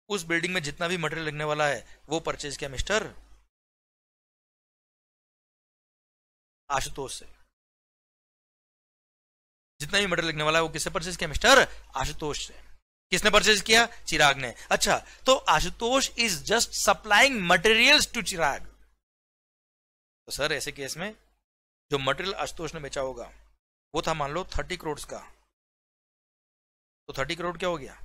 उस बिल्डिंग में जितना भी मटेरियल लगने वाला है वो परचेज किया मिस्टर आशुतोष से जितना भी मटेरियल लगने वाला है वो किससे परचेज किया मिस्टर आशुतोष से किसने परचेज किया चिराग ने अच्छा तो Ashutosh is just supplying materials to Chirag तो सर ऐसे केस में जो मटेरियल आशुतोष ने बेचा होगा वो था मान लो थर्टी करोड़ का तो थर्टी करोड़ क्या हो गया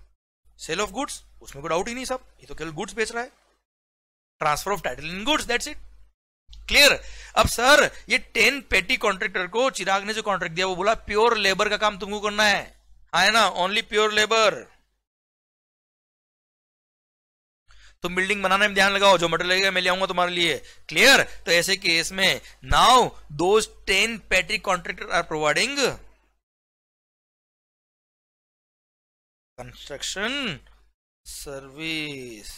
सेल ऑफ गुड्स उसमें कोई डाउट ही नहीं सब ये तो केवल गुड्स बेच रहा है transfer of title in goods that's it clear अब सर ये टेन पेटी कॉन्ट्रेक्टर को चिराग ने जो कॉन्ट्रैक्ट दिया वो बोला प्योर लेबर का काम तुमको करना है आए हाँ ना ओनली प्योर लेबर तुम बिल्डिंग बनाने में ध्यान लगाओ जो मटेरियल लगेगा मैं ले आऊंगा तुम्हारे लिए क्लियर तो ऐसे केस में now those ten petty contractor are providing construction service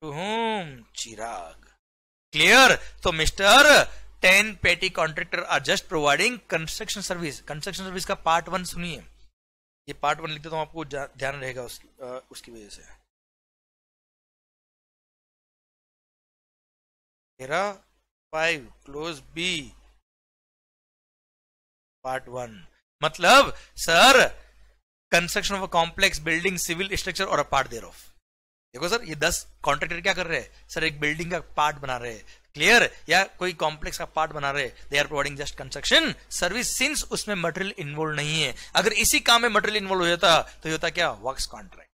to whom chirag clear so mr 10 petty contractor are just providing construction service construction service का part 1 सुनिए ये part 1 लिखते तो आपको ध्यान रहेगा उसकी आ, उसकी वजह से तेरा five clause B part one मतलब sir construction of a complex building civil structure और अ पार्ट देर ऑफ देखो सर ये दस कॉन्ट्रेक्टर क्या कर रहे हैं सर एक बिल्डिंग का पार्ट बना रहे हैं क्लियर या कोई कॉम्प्लेक्स का पार्ट बना रहे they are providing just construction service since उसमें मटेरियल इन्वॉल्व नहीं है अगर इसी काम में मटेरियल इन्वॉल्व हो जाता तो ये होता क्या वर्क्स कॉन्ट्रैक्ट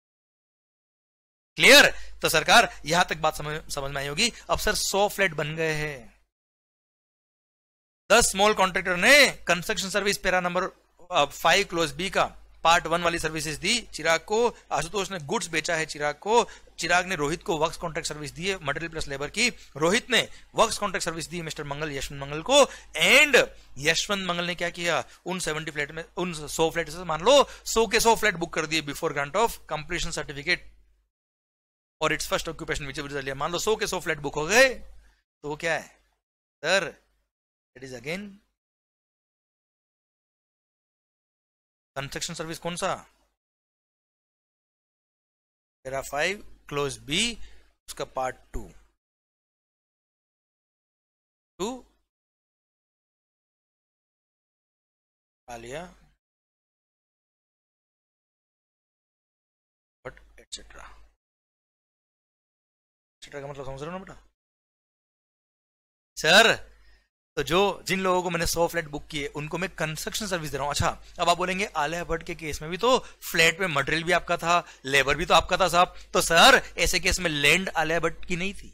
क्लियर तो सरकार यहां तक बात समझ समझ में आई होगी अब सर सौ फ्लैट बन गए हैं दस स्मॉल कॉन्ट्रैक्टर ने construction service para number five clause B का पार्ट वन वाली सर्विसेज दी चिराग को आशुतोष ने गुड्स बेचा है चिराग को चिराग ने रोहित को वर्क कॉन्ट्रैक्ट सर्विस दी है मटेरियल प्लस लेबर की रोहित ने वर्क कॉन्ट्रैक्ट सर्विस दी मिस्टर मंगल यशवंत मंगल को एंड यशवंत मंगल ने क्या किया उन सेवेंटी फ्लैट में उन सौ फ्लैट से मान लो सौ के सौ फ्लैट बुक कर दिए before grant of completion certificate और इट्स फर्स्ट ऑक्यूपेशन विच मान लो सौ के सौ फ्लैट बुक हो गए तो क्या है sir it is again construction service कौन सा पेरा फाइव क्लोज बी उसका पार्ट टू टू आलिया बट एटसेट्रा एटसेट्रा का मतलब समझ रहे हो ना बेटा सर तो जो जिन लोगों को मैंने सौ फ्लैट बुक किए उनको मैं कंस्ट्रक्शन सर्विस दे रहा हूँ अच्छा अब आप बोलेंगे आलिया भट्ट के केस में भी तो फ्लैट में मटेरियल भी आपका था लेबर भी तो आपका था साहब तो सर ऐसे केस में लैंड आलिया भट्ट की नहीं थी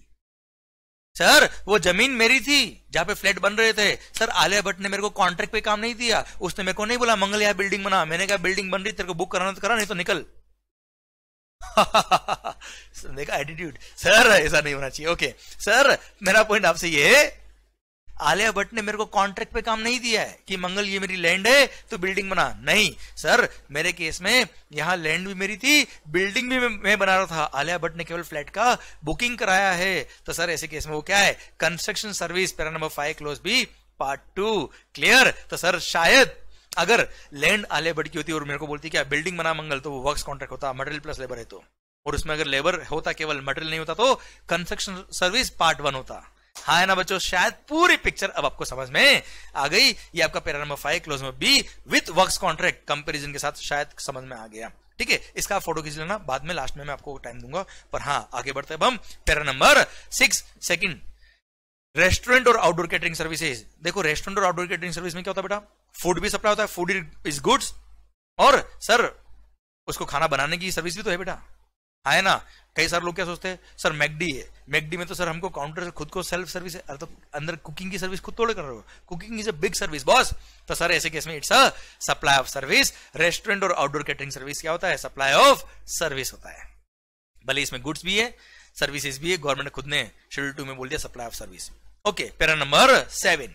सर वो जमीन मेरी थी जहां पे फ्लैट बन रहे थे सर आलिया भट्ट ने मेरे को कॉन्ट्रैक्ट पे काम नहीं दिया उसने मेरे को नहीं बोला मंगल यहाँ बिल्डिंग बना मैंने कहा बिल्डिंग बन रही तेरे को बुक कराना तो करा नहीं तो निकल देखा एटीट्यूड सर ऐसा नहीं होना चाहिए ओके सर मेरा पॉइंट आपसे ये है आलिया भट्ट ने मेरे को कॉन्ट्रैक्ट पे काम नहीं दिया है कि मंगल ये मेरी लैंड है तो बिल्डिंग बना नहीं सर मेरे केस में यहाँ लैंड भी मेरी थी बिल्डिंग भी मैं बना रहा था आलिया भट्ट ने केवल फ्लैट का बुकिंग कराया है तो सर ऐसे केस में वो क्या है construction service para number five clause B part two clear तो सर शायद अगर लैंड आलिया भट्ट की होती और मेरे को बोलती क्या बिल्डिंग बना मंगल तो वो वर्क कॉन्ट्रैक्ट होता मटेरियल प्लस लेबर है तो और उसमें अगर लेबर होता केवल मटेरियल नहीं होता तो कंस्ट्रक्शन सर्विस पार्ट वन होता हाँ ना बच्चों शायद पूरी पिक्चर अब आपको समझ में आ गई ये आपका para number five clause number B with work contract comparison के साथ शायद समझ में आ गया ठीक है इसका आप फोटो खींच लेना बाद में लास्ट में मैं आपको टाइम दूंगा पर हाँ आगे बढ़ते अब हम para number six second restaurant और आउटडोर कैटरिंग सर्विसेज देखो रेस्टोरेंट और आउटडोर कैटरिंग सर्विस में क्या होता है बेटा फूड भी सप्लाई होता है फूड इज गुड्स और सर उसको खाना बनाने की सर्विस भी तो है बेटा है ना कई सारे लोग क्या सोचते हैं सर मैकडी है मैकडी में तो सर हमको काउंटर से खुद को सेल्फ सर्विस है अरे तो अंदर कुकिंग की सर्विस खुद तोड़े कर रहे हो cooking is a big service boss तो सर ऐसे केस में it's a supply of service restaurant और आउटडोर कैटरिंग सर्विस क्या होता है सप्लाई ऑफ सर्विस होता है भले इसमें गुड्स भी है सर्विसेज भी है गवर्नमेंट ने खुद ने शेड्यूल टू में बोल दिया supply of service okay para number seven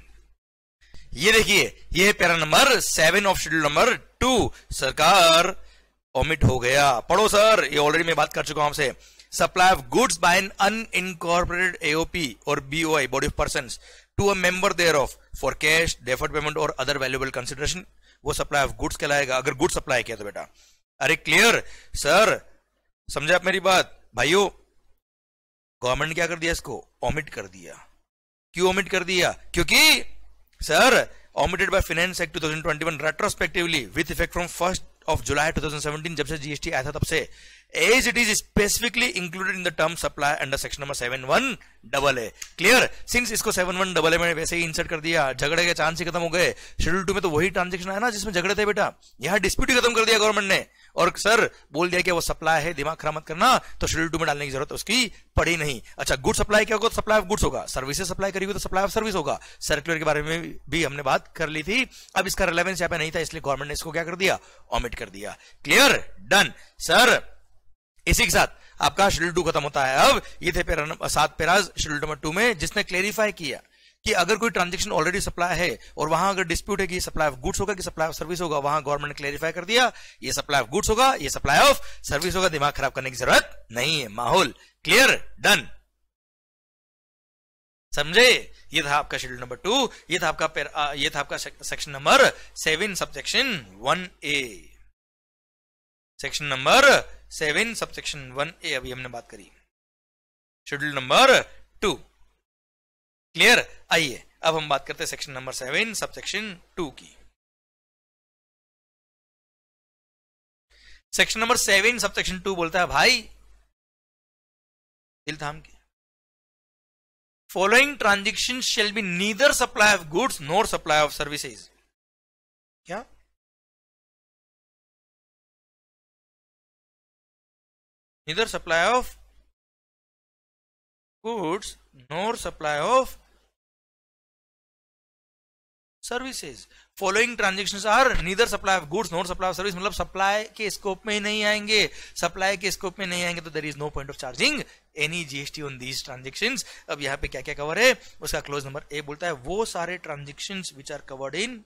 ये देखिए ये para number seven of schedule number two सरकार ओमिट हो गया पढ़ो सर ये ऑलरेडी मैं बात कर चुका हूं आपसे supply of goods by an unincorporated AOP और BOI body of person to a member thereof for cash deferred payment और अदर वैल्यूएबल कंसिडरेशन वो सप्लाई ऑफ गुड्स कहलाएगा अगर गुड्स सप्लाई किया तो बेटा अरे क्लियर सर समझे आप मेरी बात भाइयों गवर्नमेंट क्या कर दिया इसको ओमिट कर दिया क्यों ओमिट कर दिया क्योंकि sir omitted by finance act 2021 retrospectively with effect from first of July 2017 जब से जीएसटी आया था तब से as it is specifically included in the term supply under section number seven one double A clear since इसको seven one double A में वैसे ही insert कर दिया झगड़े के चांस ही खत्म हो गए शेड्यूल टू में तो वही ट्रांजेक्शन आया ना जिसमें झगड़े थे बेटा यहां डिस्प्यूट ही खत्म कर दिया गवर्नमेंट ने और सर बोल दिया कि वो सप्लाई है दिमाग खराब मत करना तो शेड्यूल टू में डालने की जरूरत उसकी पड़ी नहीं अच्छा गुड सप्लाई क्या होगा तो सप्लाई ऑफ गुड्स होगा सर्विसेज सप्लाई करेगी तो सप्लाई ऑफ सर्विस होगा सर्कुलर के बारे में भी हमने बात कर ली थी अब इसका रिलेवेंस यहाँ पे नहीं था इसलिए गवर्नमेंट ने इसको क्या कर दिया ऑमिट कर दिया क्लियर डन सर इसी के साथ आपका शेड्यूल टू खत्म होता है अब ये थे सात पेराज शेड्यूल नंबर टू में जिसने क्लेरिफाई किया कि अगर कोई ट्रांजेक्शन ऑलरेडी सप्लाई है और वहां अगर डिस्प्यूट है कि सप्लाई ऑफ गुड्स होगा कि सप्लाई ऑफ सर्विस होगा वहां गवर्नमेंट ने क्लेरिफाई कर दिया ये सप्लाई ऑफ गुड्स होगा ये सप्लाई ऑफ सर्विस होगा दिमाग खराब करने की जरूरत नहीं है माहौल क्लियर डन समझे ये था आपका शेड्यूल नंबर टू ये था आपका ये था आपका section number seven subsection one A section number seven subsection one A अभी हमने बात करी शेड्यूल नंबर टू क्लियर आइए अब हम बात करते हैं सेक्शन नंबर सेवन सब सेक्शन टू की सेक्शन नंबर सेवन सब सेक्शन टू बोलता है भाई दिल थाम के following transaction shall be neither supply of goods nor supply of services क्या neither supply of goods nor supply of services following transaction are neither supply of goods not supply of service मतलब supply के scope में ही नहीं आएंगे supply के scope में नहीं आएंगे तो there is no point of charging any GST on these transaction अब यहाँ पे क्या क्या कवर है उसका क्लोज नंबर ए बोलता है वो सारे transaction which are covered in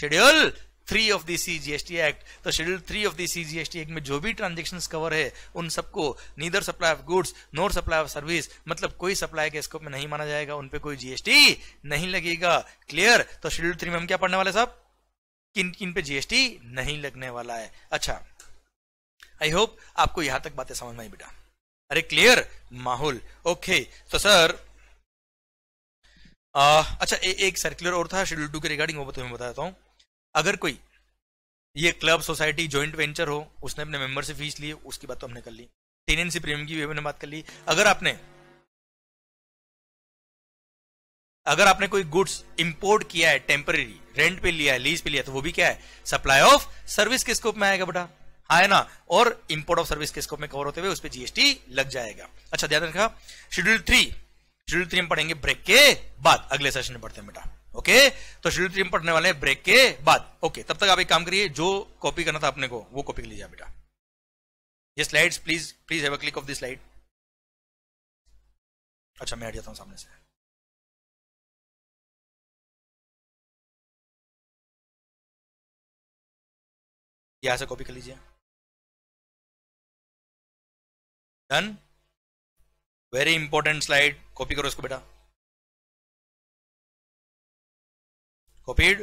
schedule three of the S T act तो schedule three of S T act में जो भी ट्रांजेक्शन कवर है उन सबको neither supply of goods nor supply of service मतलब कोई सप्लाई के स्कोप में नहीं माना जाएगा उनपे कोई जीएसटी नहीं लगेगा क्लियर तो शेड्यूल थ्री में हम क्या पढ़ने वाले साहब किन किन पे जीएसटी नहीं लगने वाला है अच्छा आई होप आपको यहां तक बातें समझ में आई बेटा अरे क्लियर माहौल ओके तो सर आ, अच्छा ए, एक सर्कुलर और था शेड्यूल टू के रिगार्डिंग वो मैं बताता हूं अगर कोई ये क्लब सोसाइटी ज्वाइंट वेंचर हो उसने अपने मेंबर से फीस ली उसकी बात तो हमने कर ली टेनेंसी प्रीमियम की भी हमने बात कर ली अगर आपने अगर आपने कोई गुड्स इंपोर्ट किया है टेम्पररी रेंट पे लिया है लीज पे लिया तो वो भी क्या है सप्लाई ऑफ सर्विस के स्कोप में आएगा बेटा है हाँ ना और इंपोर्ट ऑफ सर्विस के स्कोप में कवर होते हुए उस पर जीएसटी लग जाएगा अच्छा ध्यान रखा शेड्यूल थ्री शेड्यूल थ्री हम पढ़ेंगे ब्रेक के बाद अगले सेशन में पढ़ते हैं बेटा ओके तो शेड्यूल थ्री में पढ़ने वाले ब्रेक के बाद ओके तब तक आप एक काम करिए जो कॉपी करना था अपने को वो कॉपी कर लीजिए बेटा ये slides please please have a click of this slide अच्छा मैं हट जाता हूं सामने से यहां से कॉपी कर लीजिए done very important slide copy करो इसको बेटा copied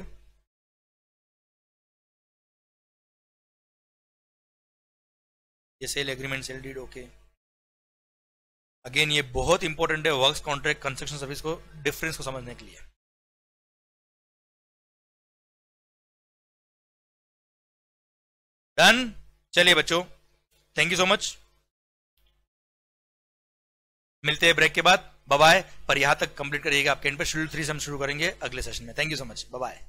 ये sale agreement sale deed okay again ये बहुत इंपॉर्टेंट है वर्क्स कॉन्ट्रैक्ट कंस्ट्रक्शन सर्विस को डिफरेंस को समझने के लिए डन चलिए बच्चों थैंक यू सो मच मिलते हैं ब्रेक के बाद बाय पर यहां तक कंप्लीट करिएगा आपके एंड पर शेड्यूल थ्री से हम शुरू करेंगे अगले सेशन में thank you so much bye